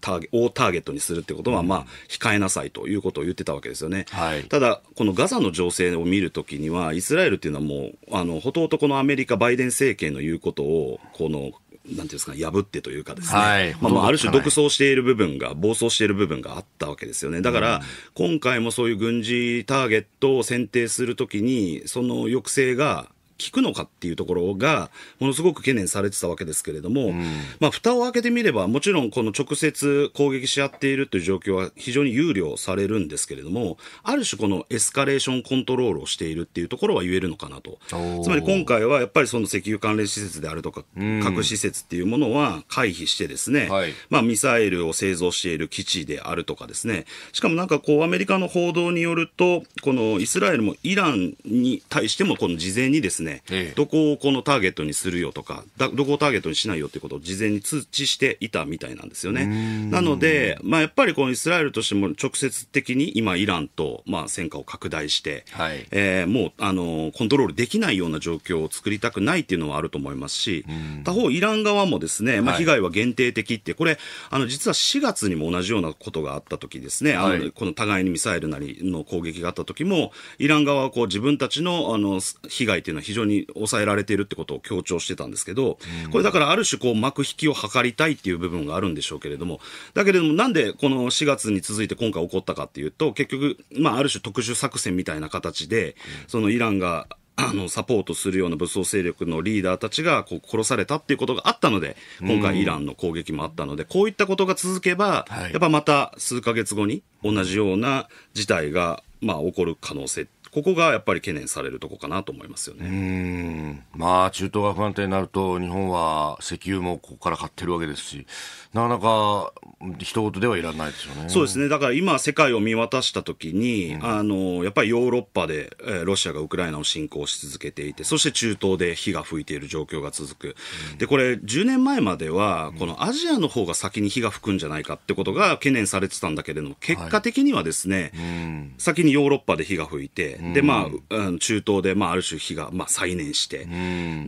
ターゲをターゲットにするってことは、まあ、控えなさいということを言ってたわけですよね。はい、ただ、このガザの情勢を見るときには、イスラエルっていうのはもう、あの、ほとんどこのアメリカ、バイデン政権の言うことを、この、なんていうんですか、破ってというかですね、はい、まあ、ある種、独走している部分が、暴走している部分があったわけですよね、だから、今回もそういう軍事ターゲットを選定するときに、その抑制が効くのかっていうところが、ものすごく懸念されてたわけですけれども、うん、まあ、蓋を開けてみれば、もちろんこの直接攻撃し合っているという状況は非常に憂慮されるんですけれども、ある種このエスカレーションコントロールをしているっていうところは言えるのかなと。つまり今回はやっぱりその石油関連施設であるとか、核施設っていうものは回避してですね、はい、まあ、ミサイルを製造している基地であるとかですね、しかもなんかこうアメリカの報道によると、このイスラエルもイランに対してもこの事前にですね、ね、ええ、どこをこのターゲットにするよとか、どこをターゲットにしないよってことを事前に通知していたみたいなんですよね。なので、まあ、やっぱりこのイスラエルとしても直接的に今、イランと、まあ、戦火を拡大して、はい、えー、もうあのコントロールできないような状況を作りたくないっていうのはあると思いますし、他方、イラン側もですね、まあ、被害は限定的って、はい、これ、あの実は4月にも同じようなことがあった時ですね、はい、あのこの互いにミサイルなりの攻撃があった時も、イラン側はこう自分たちのあの被害というのは非常常に抑えられているってことを強調してたんですけど、これだからある種こう幕引きを図りたいっていう部分があるんでしょうけれども、だけれどもなんでこの4月に続いて今回起こったかっていうと、結局、まあある種特殊作戦みたいな形で、そのイランがあの、サポートするような武装勢力のリーダーたちがこう殺されたっていうことがあったので、今回イランの攻撃もあったので、こういったことが続けば、やっぱまた数ヶ月後に同じような事態が、まあ、起こる可能性ここがやっぱり懸念されるとこかなと思いますよね。まあ、中東が不安定になると、日本は石油もここから買ってるわけですし、なかなか一言ではいらないですよね。そうですね。だから今、世界を見渡したときに、うん、あの、やっぱりヨーロッパで、えー、ロシアがウクライナを侵攻し続けていて、そして中東で火が吹いている状況が続く。うん、で、これ、10年前までは、このアジアの方が先に火が吹くんじゃないかってことが懸念されてたんだけれども、結果的にはですね、はいうん、先にヨーロッパで火が吹いて、で、まあ、中東で、まあ、ある種、火が、まあ、再燃して、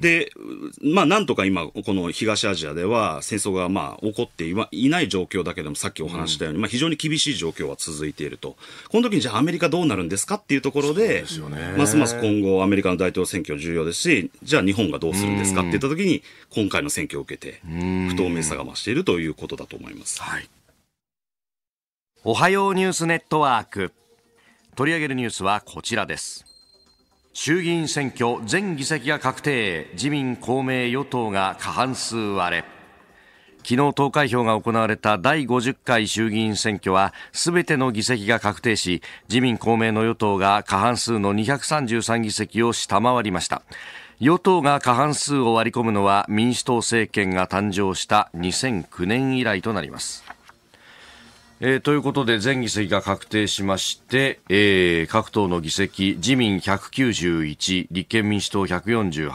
で、まあ、なんとか今、この東アジアでは、戦争が、まあ、起こっていない状況だけでも、さっきお話したように、まあ、非常に厳しい状況は続いていると。この時に、じゃあ、アメリカどうなるんですかっていうところで、ますます今後、アメリカの大統領選挙重要ですし、じゃあ、日本がどうするんですかって言った時に、今回の選挙を受けて、不透明さが増しているということだと思います。はい、おはようニュースネットワーク。取り上げるニュースはこちらです衆議院選挙全議席が確定自民公明与党が過半数割れ昨日投開票が行われた第50回衆議院選挙は全ての議席が確定し自民公明の与党が過半数の233議席を下回りました与党が過半数を割り込むのは民主党政権が誕生した2009年以来となりますえー、ということで、全議席が確定しまして、えー、各党の議席、自民191、立憲民主党148、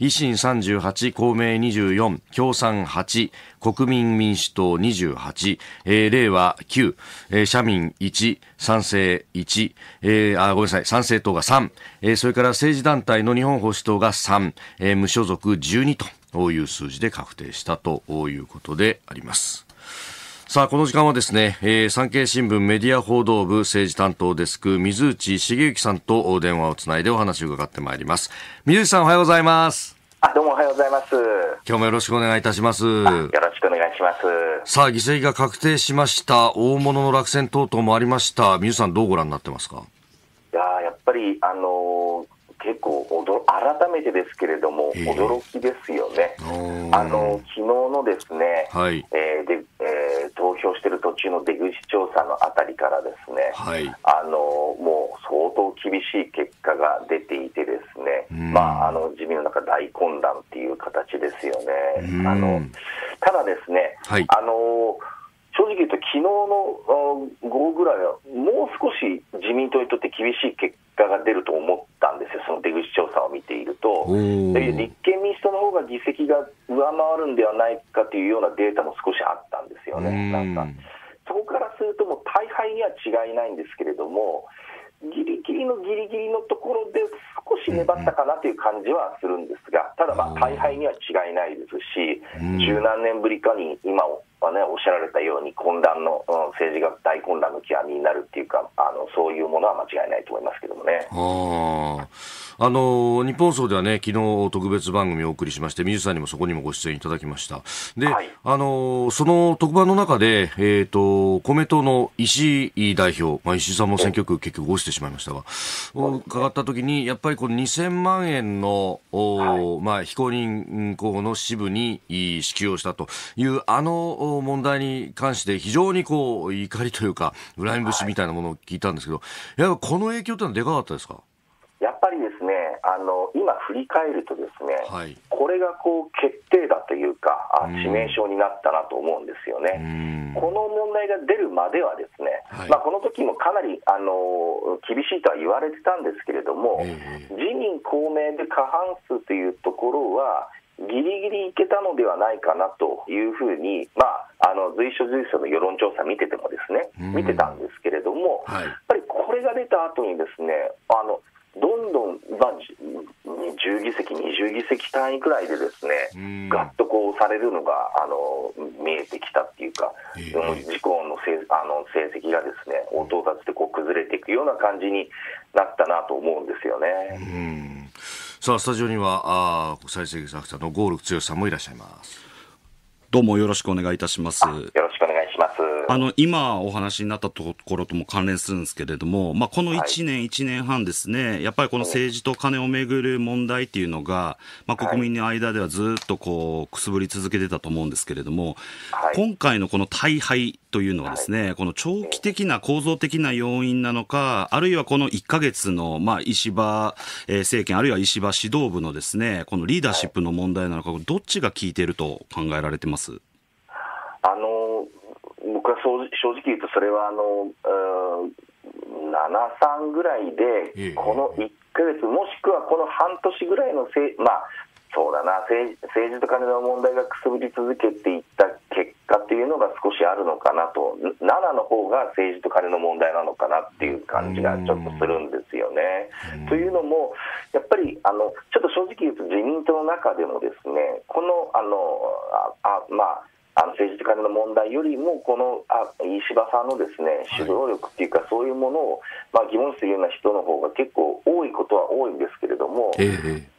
維新38、公明24、共産8、国民民主党28、えー、令和9、えー、社民1、賛成1、えー、あ、ごめんなさい、賛成党が3、えー、それから政治団体の日本保守党が3、えー、無所属12という数字で確定したということであります。さあ、この時間はですね、えー、産経新聞メディア報道部政治担当デスク、水内茂之さんとお電話をつないでお話を伺ってまいります。水内さん、おはようございます。あ、どうもおはようございます。今日もよろしくお願いいたします。よろしくお願いします。さあ、議席が確定しました。大物の落選等々もありました。水内さん、どうご覧になってますかけれども、驚きですよね、あの昨日のですね、はいえーでえー、投票している途中の出口調査のあたりからですね、はい、あのもう相当厳しい結果が出ていてですね、まあ、あの自民の中大混乱っていう形ですよね。あのただですね、はい、あの正直言うと、昨日の午後ぐらいは、もう少し自民党にとって厳しい結果が出ると思ったんですよ、その出口調査を見ていると、立憲民主党の方が議席が上回るんではないかというようなデータも少しあったんですよね、なんかそこからすると、もう大敗には違いないんですけれども、ギリギリのギリギリのところで少し粘ったかなという感じはするんですが、ただ、ま大敗には違いないですし、十何年ぶりかに今、まあね、おっしゃられたように混乱の、うん、政治が大混乱の極みになるっていうかあのそういうものは間違いないと思いますけどもね。ああの日本層ではね、昨日特別番組をお送りしまして、水さんにもそこにもご出演いただきました。で、はい、あのその特番の中で、えっ、ー、と、公明党の石井代表、まあ、石井さんも選挙区結局落ちてしまいましたが、伺った時に、やっぱりこの2000万円の、おはい、まあ、非公認候補の支部に支給をしたという、あの問題に関して非常にこう、怒りというか、恨み節みたいなものを聞いたんですけど、はい、やっぱこの影響ってのはでかかったですかあの今、振り返ると、ですね、はい、これがこう決定打というか、あ致命傷になったなと思うんですよね。この問題が出るまでは、ですね、はい、まあ、この時もかなりあの厳しいとは言われてたんですけれども、えー、自民・公明で過半数というところは、ギリギリいけたのではないかなというふうに、まあ、あの随所随所の世論調査見ててもですね、見てたんですけれども、はい、やっぱりこれが出た後にですね、あのどんどん、まあ、10議席、20議席単位くらいでですね、がっとこうされるのがあの見えてきたっていうか、えー、自公のせあの成績がですね、お到達でこう崩れていくような感じになったなと思うんですよね。さあスタジオにはあ国際政策者のゴール強さんもいらっしゃいます。どうもよろしくお願いいたします。よろしくあの、今お話になったところとも関連するんですけれども、まあ、この1年、1年半ですね、やっぱりこの政治と金をめぐる問題っていうのが、まあ、国民の間ではずっとこう、くすぶり続けてたと思うんですけれども、今回のこの大敗というのはですね、この長期的な構造的な要因なのか、あるいはこの1ヶ月の、まあ、石破政権、あるいは石破指導部のですね、このリーダーシップの問題なのか、どっちが効いてると考えられてますあのは正直言うと、それはあの、7、3ぐらいで、この1か月、もしくはこの半年ぐらいのせい、まあ、そうだな政、政治と金の問題がくすぶり続けていった結果っていうのが少しあるのかなと、7の方が政治と金の問題なのかなっていう感じがちょっとするんですよね。というのも、やっぱりあのちょっと正直言うと、自民党の中でもですね、このあのああまああの政治家の問題よりもこのあ石破さんのですね指導力っていうか、そういうものを、まあ、疑問するような人の方が結構多いことは多いんですけれども、え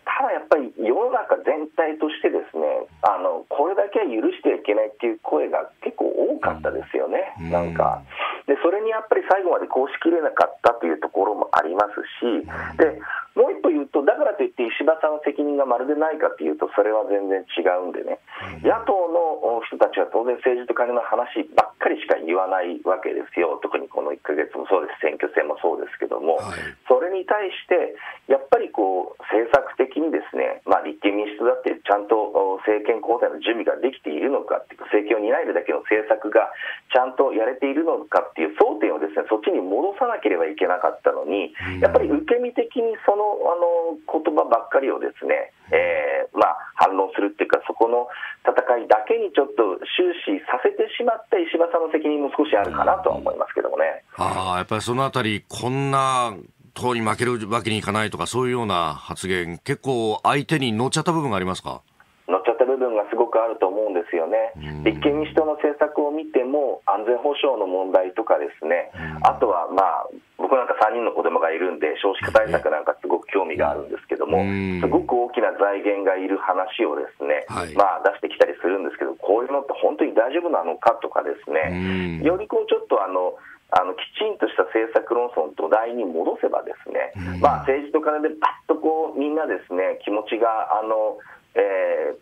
ただやっぱり世の中全体としてですねあのこれだけは許してはいけないっていう声が結構多かったですよね、うん、なんか。でそれにやっぱり最後までこうしきれなかったというところもありますし、でもう一歩言うと、だからといって石破さんの責任がまるでないかというと、それは全然違うんでね、野党の人たちは当然、政治と金の話ばっかりしか言わないわけですよ、特にこの1か月もそうです、選挙戦もそうですけども、それに対して、やっぱりこう政策的にですね、まあ、立憲民主党だって、ちゃんと政権交代の準備ができているのかっていう政権を担えるだけの政策がちゃんとやれているのかっていう争点をですねそっちに戻さなければいけなかったのに、やっぱり受け身的にそののあの言葉ばっかりをですね、えーまあ、反論するっていうか、そこの戦いだけにちょっと終始させてしまった石破さんの責任も少しあるかなとは思いますけどもね。あやっぱりそのあたり、こんな党に負けるわけにいかないとか、そういうような発言、結構相手に乗っちゃった部分がありますか分がすごくあると思うんですよね、立憲民主党の政策を見ても、安全保障の問題とかですね、あとはまあ、僕なんか3人の子供がいるんで、少子化対策なんかすごく興味があるんですけども、すごく大きな財源がいる話をですね、まあ、出してきたりするんですけど、こういうのって本当に大丈夫なのかとかですね、よりこうちょっとあの、あのきちんとした政策論争の土台に戻せばですね、まあ、政治と金でパッとこうみんなですね気持ちがあのえー、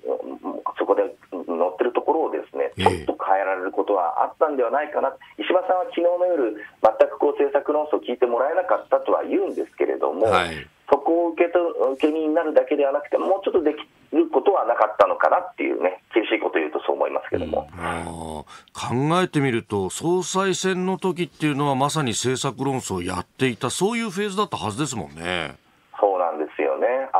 そこで乗ってるところをですね、ちょっと変えられることはあったんではないかな、えー、石破さんは昨日の夜、全くこう政策論争を聞いてもらえなかったとは言うんですけれども、はい、そこを受けと受け身になるだけではなくて、もうちょっとできることはなかったのかなっていうね、厳しいこと言うとそう思いますけども、うん、考えてみると、総裁選の時っていうのは、まさに政策論争をやっていた、そういうフェーズだったはずですもんね。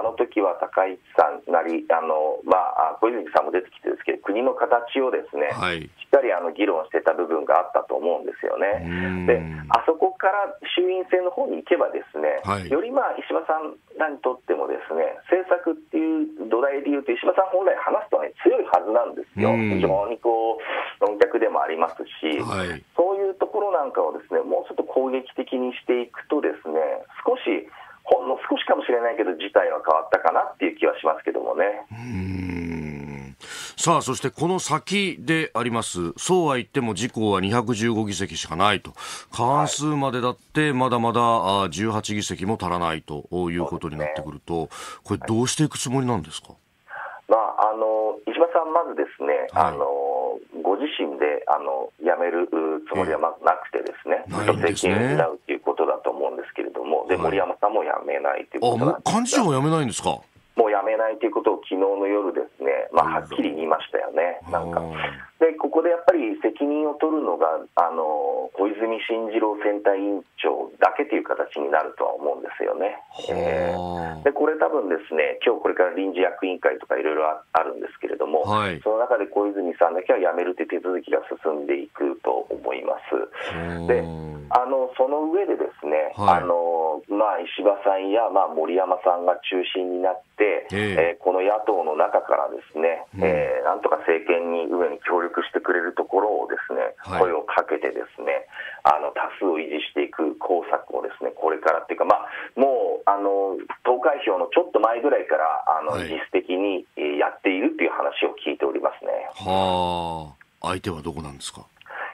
の時は高市さんなり、あのまあ、小泉さんも出てきてですけど、国の形をですね、はい、しっかりあの議論してた部分があったと思うんですよね。で、あそこから衆院選の方に行けば、ですね、はい、より、まあ、石破さんらにとっても、ですね政策っていう土台で言うと、石破さん本来話すと、ね、強いはずなんですよ、非常にこう論客でもありますし、はい、そういうところなんかをですねもうちょっと攻撃的にしていくと、ですね少しほんの少しかもしれないけど、事態は変わったかなっていう気はしますけどもね。さあ、そしてこの先であります。そうは言っても自公は215議席しかないと。過半数までだってまだまだ18議席も足らないということになってくると、これどうしていくつもりなんですか、はい、まあ、あの、石破さんまずですね、はい、あの、ご自身であの辞めるつもりはなくてですね、政権を担うということだと思うんですけれども、で森山さんも辞めないということなんですが、幹事長も辞めないんですかやめないということを昨日の夜ですね、まあ、はっきり言いましたよね、なんか。で、ここでやっぱり責任を取るのが、あの、小泉進次郎選対委員長だけという形になるとは思うんですよね。えー、で、これ多分ですね、今日これから臨時役員会とかいろいろあるんですけれども、はい、その中で小泉さんだけは辞めるって手続きが進んでいくと思います。で、あの、その上でですね、はい、あの、まあ、石破さんや、まあ、森山さんが中心になって、、えー、この野党の中からですね、うん、えー、なんとか政権に上に協力してくれるところをですね、声をかけてですね、あの多数を維持していく工作をですね、これからっていうか、まあ、もうあの投開票のちょっと前ぐらいからあの、はい、実質的にやっているっていう話を聞いておりますね。はあ、相手はどこなんですか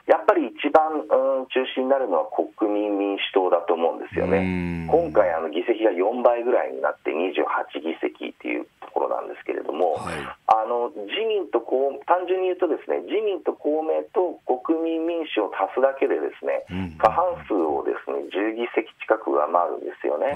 やっぱり一番、うん、中心になるのは国民民主党だと思うんですよね。今回あの議席が4倍ぐらいになって28議席っていうところなんですけれども、はい、あの自民と公単純に言うとですね自民と公明と国民民主を足すだけでですね、過半数をですね10議席近く上回るんですよね。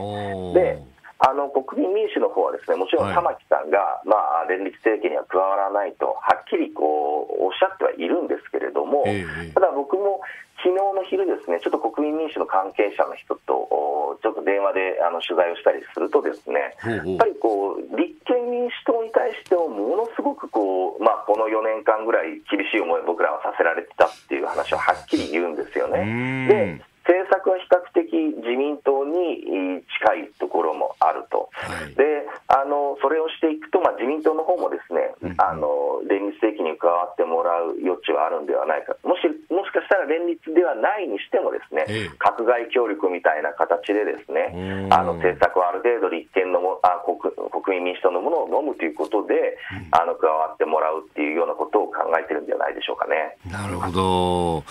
であの国民民主の方はですねもちろん玉木さんが、はい、まあ、連立政権には加わらないとはっきりこうおっしゃってはいるんですけれども、えー、ただ僕も昨日の昼ですねちょっと国民民主の関係者の人とちょっと電話であの取材をしたりするとですね、やっぱりこう立憲民主党に対してもものすごくこう、まあ、この4年間ぐらい厳しい思いを僕らはさせられてたっていう話をはっきり言うんですよね。で政策は比較的自民党に近いところもあると、はい、であのそれをしていくと、まあ、自民党の方もですね、うんあの連立政権に加わってもらう余地はあるんではないか、もしもしかしたら連立ではないにしても、ですね、ええ、閣外協力みたいな形で、ですねあの政策をある程度立憲のもあ国、国民民主党のものを飲むということで、うん、あの加わってもらうっていうようなことを考えてるんじゃないでしょうかね。なるほど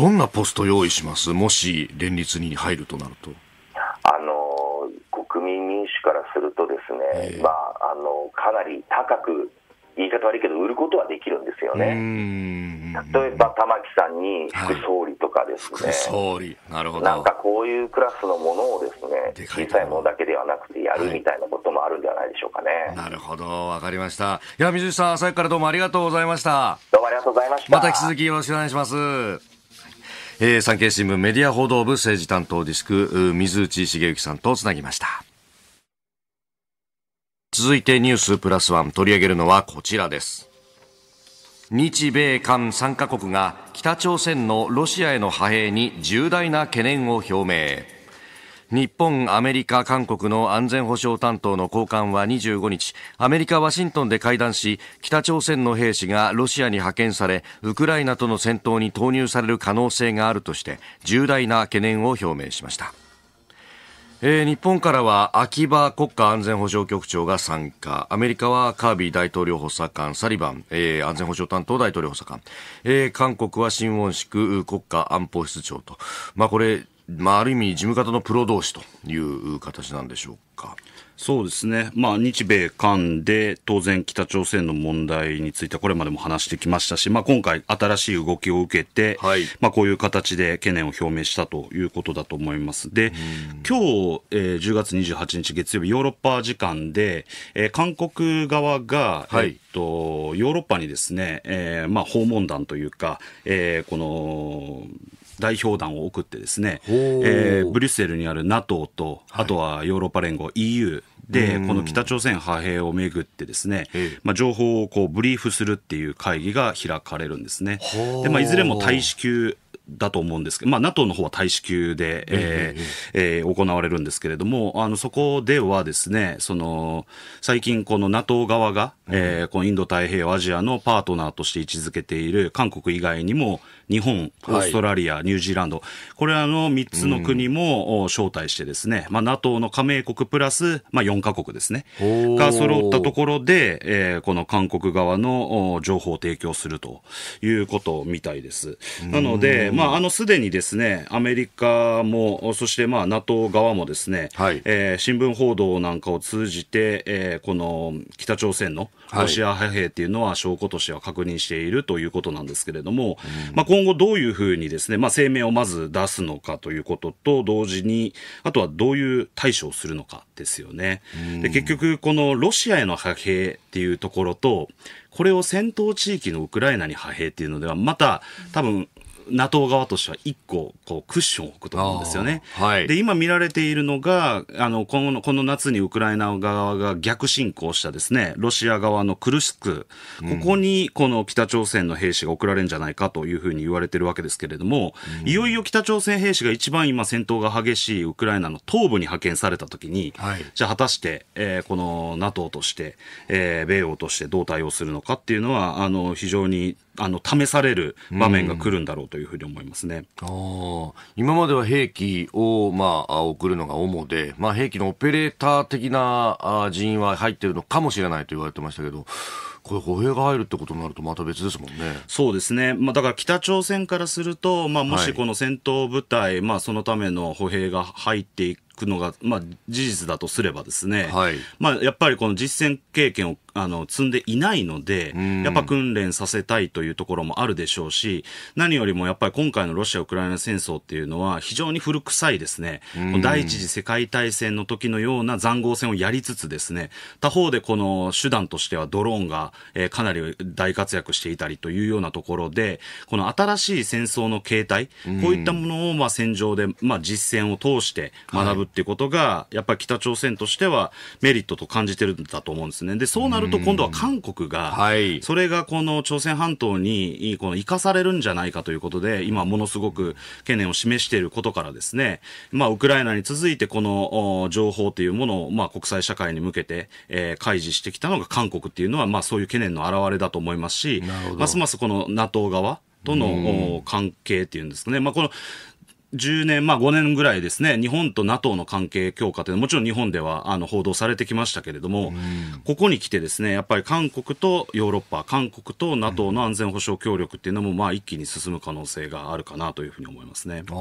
どんなポスト用意しますもし連立に入るとなると。あの国民民主からするとですね、えー、まあ、あのかなり高く言い方悪いけど売ることはできるんですよね。例えば玉木さんに副総理とかですね、はい、総理なるほどなんかこういうクラスのものをですねで小さいものだけではなくてやるみたいなこともあるんじゃないでしょうかね。はい、なるほどわかりました。いや水口さん朝日からどうもありがとうございました。どうもありがとうございました。また引き続きよろしくお願いします。えー、産経新聞メディア報道部政治担当ディスク、水内茂之さんとつなぎました。続いてニュースプラスワン取り上げるのはこちらです。日米韓3カ国が北朝鮮のロシアへの派兵に重大な懸念を表明。日本、アメリカ、韓国の安全保障担当の高官は25日、アメリカ・ワシントンで会談し、北朝鮮の兵士がロシアに派遣され、ウクライナとの戦闘に投入される可能性があるとして、重大な懸念を表明しました。えー、日本からは秋葉国家安全保障局長が参加アメリカはカービー大統領補佐官サリバン、えー、安全保障担当大統領補佐官、えー、韓国は新温宿国家安保室長と、まあ、これまあ、ある意味、事務方のプロ同士という形なんでしょうか。そうですね、まあ、日米韓で当然、北朝鮮の問題についてはこれまでも話してきましたし、まあ、今回、新しい動きを受けて、はい、まあ、こういう形で懸念を表明したということだと思います。で、今日、えー、10月28日月曜日、ヨーロッパ時間で、えー、韓国側が、はい、えっと、ヨーロッパにですね、えーまあ、訪問団というか、えー、この代表団を送ってですね、えー、ブリュッセルにある NATO と、あとはヨーロッパ連合、EU で、この北朝鮮派兵をめぐってですね、まあ、情報をこうブリーフするっていう会議が開かれるんですね。でまあ、いずれも大使級だと思うんですけど、まあ、NATO の方は大使級で、えー、えー、行われるんですけれども、あのそこではですね、その最近、この NATO 側が、えー、このインド太平洋、アジアのパートナーとして位置づけている韓国以外にも、日本、オーストラリア、ニュージーランド、これらの3つの国も招待してですね、まあ、NATO の加盟国プラス、まあ、4カ国ですね、が揃ったところで、えー、この韓国側の情報を提供するということみたいです。なので、まあ、あの、すでにですね、アメリカも、そしてまあ、NATO 側もですね、はい、えー、新聞報道なんかを通じて、えー、この北朝鮮のロシア派兵っていうのは証拠としては確認しているということなんですけれども、まあ、今後どういうふうにですね、まあ、声明をまず出すのかということと同時に、あとはどういう対処をするのかですよね。で結局、このロシアへの派兵っていうところと、これを戦闘地域のウクライナに派兵っていうのでは、また多分 NATO 側としては1個こうクッションを置くと思うんですよね。はい、で今見られているのがあのこのこの夏にウクライナ側が逆侵攻したですねロシア側のクルスクここにこの北朝鮮の兵士が送られるんじゃないかというふうに言われてるわけですけれども、うん、いよいよ北朝鮮兵士が一番今戦闘が激しいウクライナの東部に派遣されたときに、はい、じゃあ果たして、えー、この NATO として、えー、米欧としてどう対応するのかっていうのはあの非常にあの試される場面が来るんだろうというふうに思いますね、うん、今までは兵器を、まあ、送るのが主で、まあ、兵器のオペレーター的な人員は入っているのかもしれないと言われてましたけど。これ、歩兵が入るってことになると、また別ですもんねそうですね、まあ、だから北朝鮮からすると、まあ、もしこの戦闘部隊、はい、まあ、そのための歩兵が入っていく。くのが、まあ、事実だとすればですね、はい、まあ、やっぱりこの実践経験をあの積んでいないので、やっぱ訓練させたいというところもあるでしょうし、何よりもやっぱり今回のロシア・ウクライナ戦争っていうのは、非常に古臭いですね、第一次世界大戦の時のような塹壕戦をやりつつ、ですね他方でこの手段としてはドローンが、えー、かなり大活躍していたりというようなところで、この新しい戦争の形態、こういったものをまあ戦場で、まあ、実践を通して学ぶっていうことが、やっぱり北朝鮮としてはメリットと感じてるんだと思うんですね。で、そうなると今度は韓国が、それがこの朝鮮半島にこの生かされるんじゃないかということで、今ものすごく懸念を示していることからですね、まあ、ウクライナに続いてこの情報というものを、まあ、国際社会に向けて、えー、開示してきたのが韓国っていうのは、まあ、そういう懸念の表れだと思いますし、ますますこの NATO 側、との関係っていうんですかね、まあ、この10年、まあ5年ぐらいですね、日本と NATO の関係強化というのは、もちろん日本ではあの報道されてきましたけれども、うん、ここに来てですね、やっぱり韓国とヨーロッパ、韓国と NATO の安全保障協力っていうのも、まあ一気に進む可能性があるかなというふうに思いますね。あ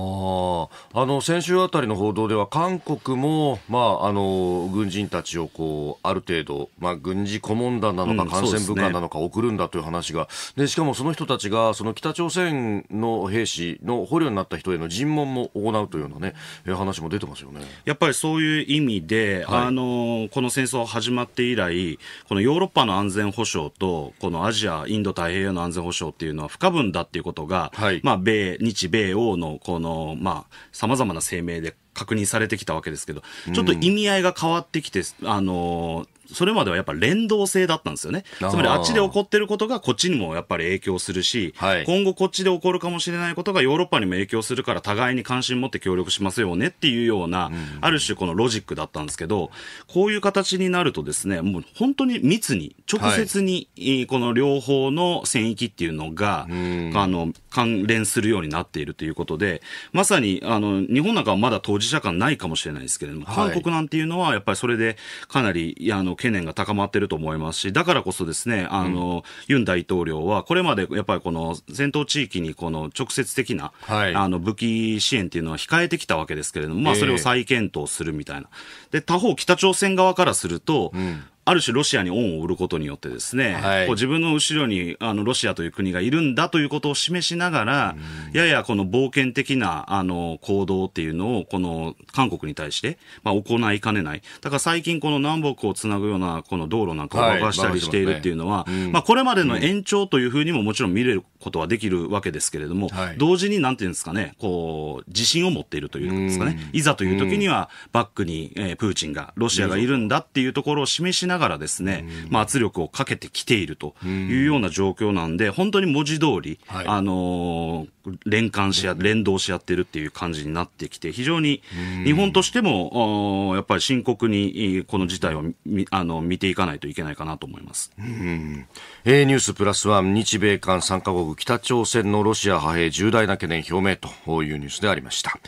あの、先週あたりの報道では、韓国も、まあ、あの、軍人たちをこう、ある程度、まあ軍事顧問団なのか、感染部官なのか送るんだという話が、うん、で、ね、しかもその人たちが、その北朝鮮の兵士の捕虜になった人への尋問問も行うというようなね、話も出てますよねやっぱりそういう意味で、はい、あのこの戦争始まって以来、このヨーロッパの安全保障と、このアジア、インド太平洋の安全保障っていうのは不可分だっていうことが、はい、まあ、米、日米欧のこの、まさまざまな声明で確認されてきたわけですけど、ちょっと意味合いが変わってきて、あのそれまではやっぱ連動性だったんですよね。つまりあっちで起こってることがこっちにもやっぱり影響するし、はい、今後こっちで起こるかもしれないことがヨーロッパにも影響するから互いに関心持って協力しますよねっていうような、うん、ある種このロジックだったんですけど、こういう形になるとですね、もう本当に密に、直接に、はい、この両方の戦域っていうのが、うん、あの、関連するようになっているということで、まさに、あの、日本なんかはまだ当事者間ないかもしれないですけれども、韓国なんていうのはやっぱりそれでかなり、あの、懸念が高まっていると思いますし、だからこそですね、あの、うん、ユン大統領は、これまでやっぱりこの戦闘地域にこの直接的な、はい、あの武器支援っていうのは控えてきたわけですけれども、まあ、それを再検討するみたいな。で、他方、北朝鮮側からすると、うんある種ロシアに恩を売ることによってですね、はい、こう自分の後ろにあのロシアという国がいるんだということを示しながら、ややこの冒険的なあの行動っていうのを、この韓国に対して、まあ、行いかねない。だから最近この南北をつなぐようなこの道路なんかを爆かしたりしているっていうのは、はいまねうん、まあこれまでの延長というふうにももちろん見れることはできるわけですけれども、はい、同時になんていうんですかね、こう、自信を持っているというかですかね、いざという時にはバックに、えー、プーチンが、ロシアがいるんだっていうところを示しながら、ながらですね、まあ、圧力をかけてきているというような状況なんで、本当に文字通り、はい、あの連関し合、連動し合ってるっていう感じになってきて、非常に日本としても、やっぱり深刻にこの事態をあの見ていかないといけないかなと思います。うん、A ニュースプラスワン、日米韓3カ国、北朝鮮のロシア派兵、重大な懸念表明というニュースでありました。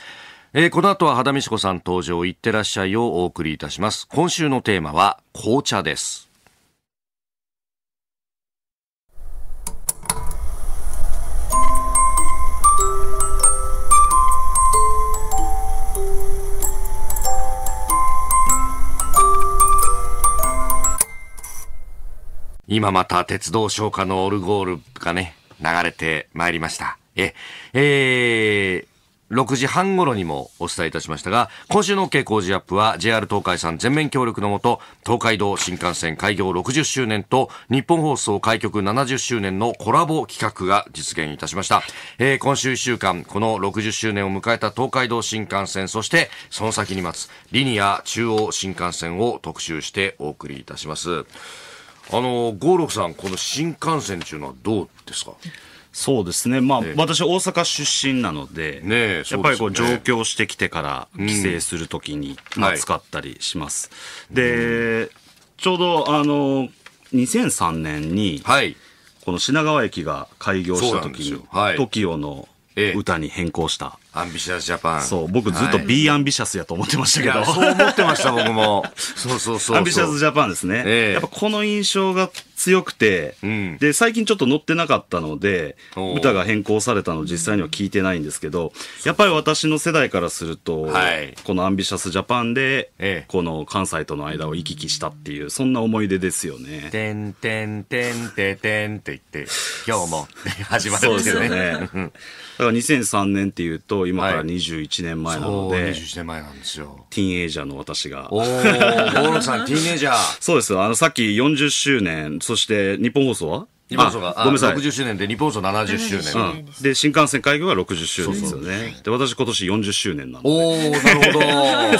えー、この後は肌美子さん登場、いってらっしゃいをお送りいたします。今週のテーマは紅茶です。今また鉄道消火のオルゴールがね、流れてまいりました。え、えー、6時半頃にもお伝えいたしましたが、今週の OK 工事アップは JR 東海さん全面協力のもと、東海道新幹線開業60周年と日本放送開局70周年のコラボ企画が実現いたしました。えー、今週1週間、この60周年を迎えた東海道新幹線、そしてその先に待つリニア中央新幹線を特集してお送りいたします。あの、五六さん、この新幹線ていうのはどうですかそうですね、まあ、私、大阪出身なので、ねね、やっぱりこう上京してきてから帰省するときに、使ったりします。はい、で、ちょうどあの2003年に、はい、この品川駅が開業したときに、はい、TOKIO の歌に変更した。アンビシャスジャパン。そう、僕ずっと B アンビシャスやと思ってましたけど。そう思ってました、僕も。そうそうそう。アンビシャスジャパンですね。えー、やっぱこの印象が強くて、うん、で、最近ちょっと乗ってなかったので、歌が変更されたの実際には聞いてないんですけど、やっぱり私の世代からすると、はい、このアンビシャスジャパンで、えー、この関西との間を行き来したっていう、そんな思い出ですよね。てんてんてんててんって言って、今日も 始まるんですよね。よ ねだから2003年っていうと、う今から21年前なので、はい、21年前なんですよティーンエイジャーの私がおお大野さんティーンエイジャー そうですあのさっき40周年そして日本放送は日本層が、ごめんなさい。60周年で、日本層70周年。で、新幹線開業が60周年ですよね。で、私今年40周年なので。おー、なるほど。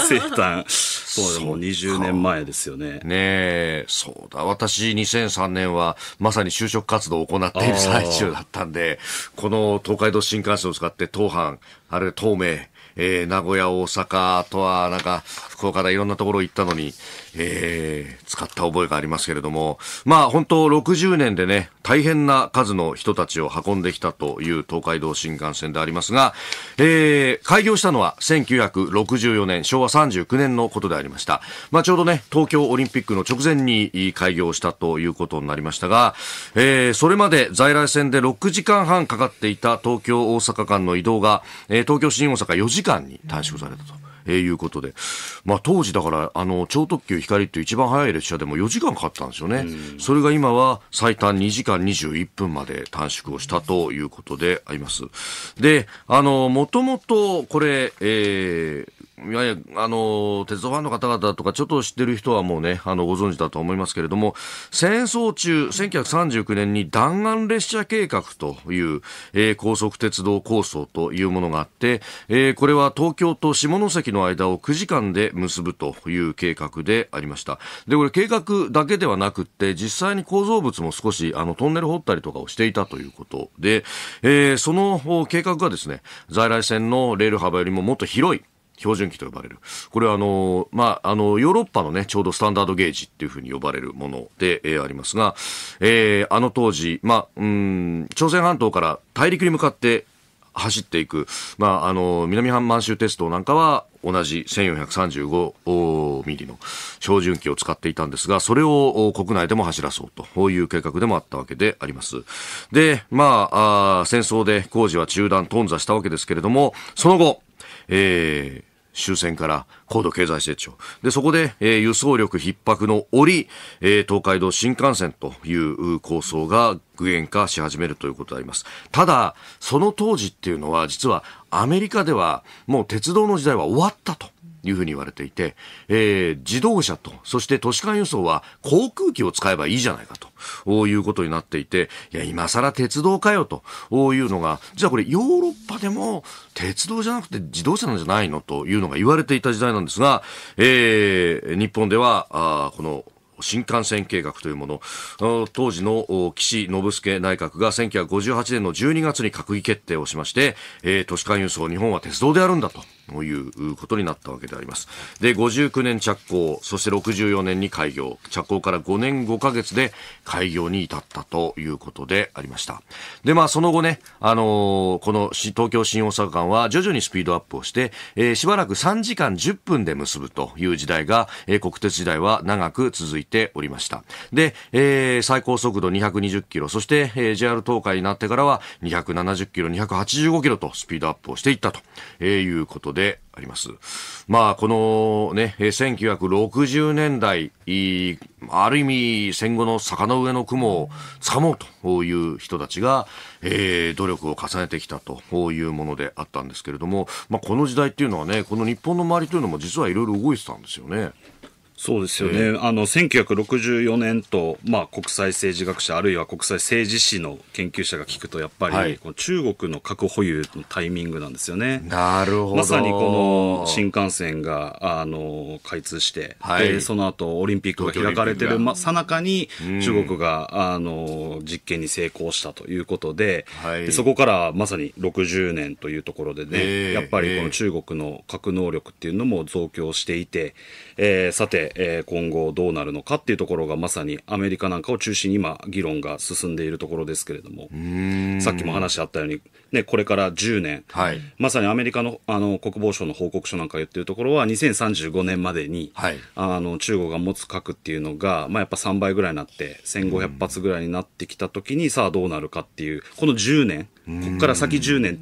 生誕。そうでもう20年前ですよね。ねえ、そうだ。私2003年はまさに就職活動を行っている最中だったんで、この東海道新幹線を使って東阪、あれ東名、えー、名古屋、大阪、あとは、なんか、福からいろんなところ行ったのに、えー、使った覚えがありますけれども、まあ本当60年でね、大変な数の人たちを運んできたという東海道新幹線でありますが、えー、開業したのは1964年、昭和39年のことでありました。まあちょうどね、東京オリンピックの直前に開業したということになりましたが、えー、それまで在来線で6時間半かかっていた東京大阪間の移動が、えー、東京新大阪4時間に短縮されたと。えー、いうことで、まあ、当時だからあの超特急ひかりっていう一番早い列車でも4時間かかったんですよね、それが今は最短2時間21分まで短縮をしたということであります。であのもともとこれ、えー、いやいや、あの、鉄道ファンの方々とか、ちょっと知ってる人はもうね、あの、ご存知だと思いますけれども、戦争中、1939年に弾丸列車計画という、えー、高速鉄道構想というものがあって、えー、これは東京と下関の間を9時間で結ぶという計画でありました。で、これ計画だけではなくって、実際に構造物も少し、あの、トンネル掘ったりとかをしていたということで、えー、その計画がですね、在来線のレール幅よりももっと広い、標準機と呼ばれる。これはあの、まあ、あの、ヨーロッパのね、ちょうどスタンダードゲージっていうふうに呼ばれるもので、えー、ありますが、えー、あの当時、まあ、うん、朝鮮半島から大陸に向かって、走っていく、まあ、あの南半満州鉄道なんかは同じ1435ミリの標準機を使っていたんですが、それを国内でも走らそうという計画でもあったわけであります。で、まあ、あ戦争で工事は中断、頓挫したわけですけれども、その後、えー、終戦から高度経済成長。で、そこで、えー、輸送力逼迫の折、えー、東海道新幹線という構想が具現化し始めるということであります。ただ、その当時っていうのは、実はアメリカではもう鉄道の時代は終わったと。いうふうに言われていて、えー、自動車と、そして都市間輸送は航空機を使えばいいじゃないかということになっていて、いや、今更鉄道かよというのが、実はこれヨーロッパでも鉄道じゃなくて自動車なんじゃないのというのが言われていた時代なんんですが、えー、日本では、あこの新幹線計画というもの当時の岸信介内閣が1958年の12月に閣議決定をしまして、えー、都市間輸送日本は鉄道であるんだと。ということになったわけであります。で、59年着工、そして64年に開業、着工から5年5ヶ月で開業に至ったということでありました。で、まあ、その後ね、あのー、この東京新大阪間は徐々にスピードアップをして、えー、しばらく3時間10分で結ぶという時代が、えー、国鉄時代は長く続いておりました。で、えー、最高速度220キロ、そして、えー、JR 東海になってからは270キロ、285キロとスピードアップをしていったと、えー、いうことことであります。まあ、このね、1960年代、ある意味戦後の坂の上の雲を掴もうという人たちが、えー、努力を重ねてきたというものであったんですけれども、まあ、この時代っていうのはね、この日本の周りというのも実はいろいろ動いてたんですよね。そうですよね、うん、あの1964年と、まあ、国際政治学者、あるいは国際政治史の研究者が聞くと、やっぱり、はい、この中国の核保有のタイミングなんですよね。なるほどまさにこの新幹線があの開通して、はい、その後オリンピックが開かれてるさなかに、中国が、あの実験に成功したということではい、で、そこからまさに60年というところでね、えー、やっぱりこの中国の核能力っていうのも増強していて、えー、さて、えー、今後どうなるのかっていうところがまさにアメリカなんかを中心に今議論が進んでいるところですけれどもさっきも話あったように、ね、これから10年、はい、まさにアメリカのあの国防省の報告書なんか言ってるところは2035年までに、はい、あの中国が持つ核っていうのが、まあ、やっぱ3倍ぐらいになって1500発ぐらいになってきた時にさあどうなるかっていうこの10年ここから先10年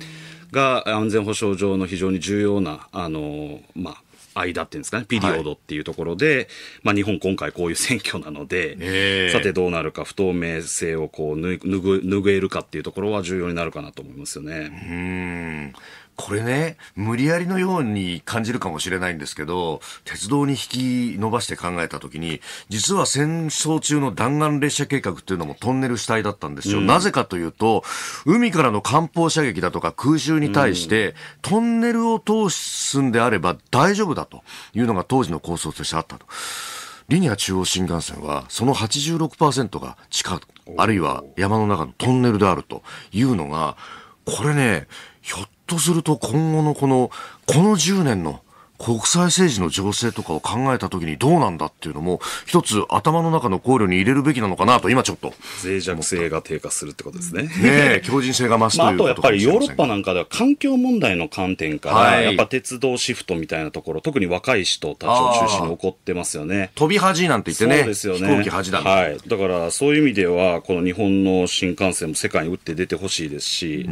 が安全保障上の非常に重要なあの、まあ、間っていうんですかね、ピリオドっていうところで、はい、まあ日本今回こういう選挙なので、さてどうなるか不透明性をこうぬぐ、拭えるかっていうところは重要になるかなと思いますよね。うん。これね、無理やりのように感じるかもしれないんですけど、鉄道に引き伸ばして考えたときに、実は戦争中の弾丸列車計画っていうのもトンネル主体だったんですよ。うん、なぜかというと、海からの艦砲射撃だとか空襲に対して、うん、トンネルを通すんであれば大丈夫だというのが当時の構想としてあったと。リニア中央新幹線はその86%が地下、あるいは山の中のトンネルであるというのが、これね、ひょっとすると今後のこの、この10年の国際政治の情勢とかを考えたときにどうなんだっていうのも、一つ頭の中の考慮に入れるべきなのかなと、今ちょっと。脆弱性が低下するってことですね。ね強靭性が増すという、まあ、あとやっぱりヨーロッパなんかでは環境問題の観点から、はい、やっぱ鉄道シフトみたいなところ、特に若い人たちを中心に起こってますよね。飛び恥なんて言ってね。そうですよね。飛行機恥だ、はい。だからそういう意味では、この日本の新幹線も世界に打って出てほしいですし、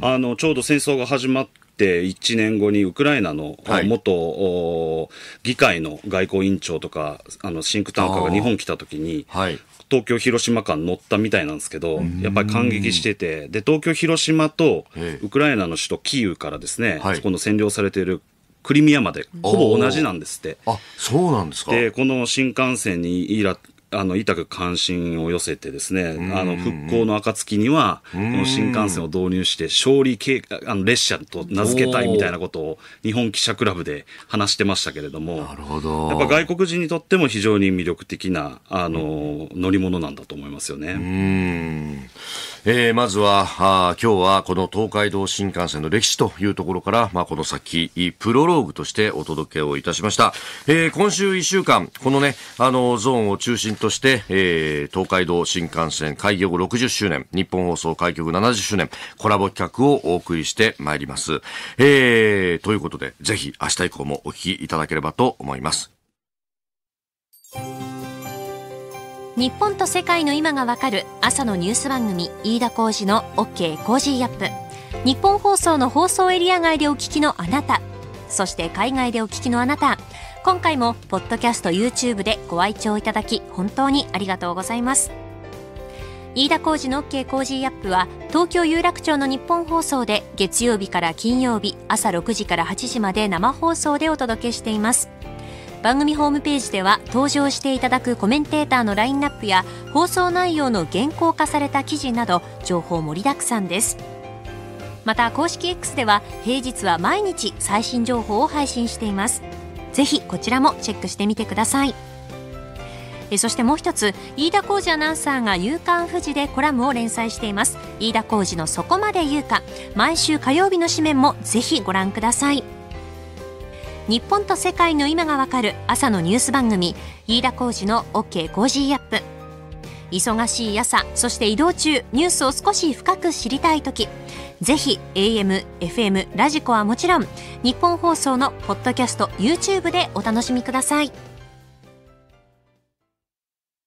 あの、ちょうど戦争が始まって、って1年後にウクライナの元、議会の外交委員長とかあのシンクタンカーが日本来た時に、東京広島間乗ったみたいなんですけど、やっぱり感激してて、で、東京広島とウクライナの首都キーウからですね、そこの占領されているクリミアまでほぼ同じなんですって。あそうなんですかでこの新幹線にイラあの、痛く関心を寄せてですね、あの、復興の暁には、この新幹線を導入して、勝利計あの列車と名付けたいみたいなことを、日本記者クラブで話してましたけれども、なるほど。やっぱ外国人にとっても非常に魅力的な、あの、乗り物なんだと思いますよね。うんえー、まずはあ今日はこの東海道新幹線の歴史というところから、まあ、この先プロローグとしてお届けをいたしました、えー、今週1週間このねあのゾーンを中心として、えー、東海道新幹線開業60周年日本放送開局70周年コラボ企画をお送りしてまいります、えー、ということでぜひ明日以降もお聞きいただければと思います日本と世界の今がわかる朝のニュース番組飯田浩司の OK コージーアップ日本放送の放送エリア外でお聞きのあなたそして海外でお聞きのあなた今回もポッドキャスト YouTube でご愛聴いただき本当にありがとうございます飯田浩司の OK ジーアップは東京有楽町の日本放送で月曜日から金曜日朝6時から8時まで生放送でお届けしています番組ホームページでは登場していただくコメンテーターのラインナップや放送内容の原稿化された記事など情報盛りだくさんですまた公式 X では平日は毎日最新情報を配信していますぜひこちらもチェックしてみてくださいえそしてもう一つ飯田浩二アナウンサーが「夕刊富士」でコラムを連載しています飯田浩二の「そこまで言うか」毎週火曜日の紙面もぜひご覧ください日本と世界の今がわかる朝のニュース番組飯田浩司の OK コージーアップ忙しい朝そして移動中ニュースを少し深く知りたい時ぜひ AM、FM、ラジコはもちろん日本放送のポッドキャスト YouTube でお楽しみください。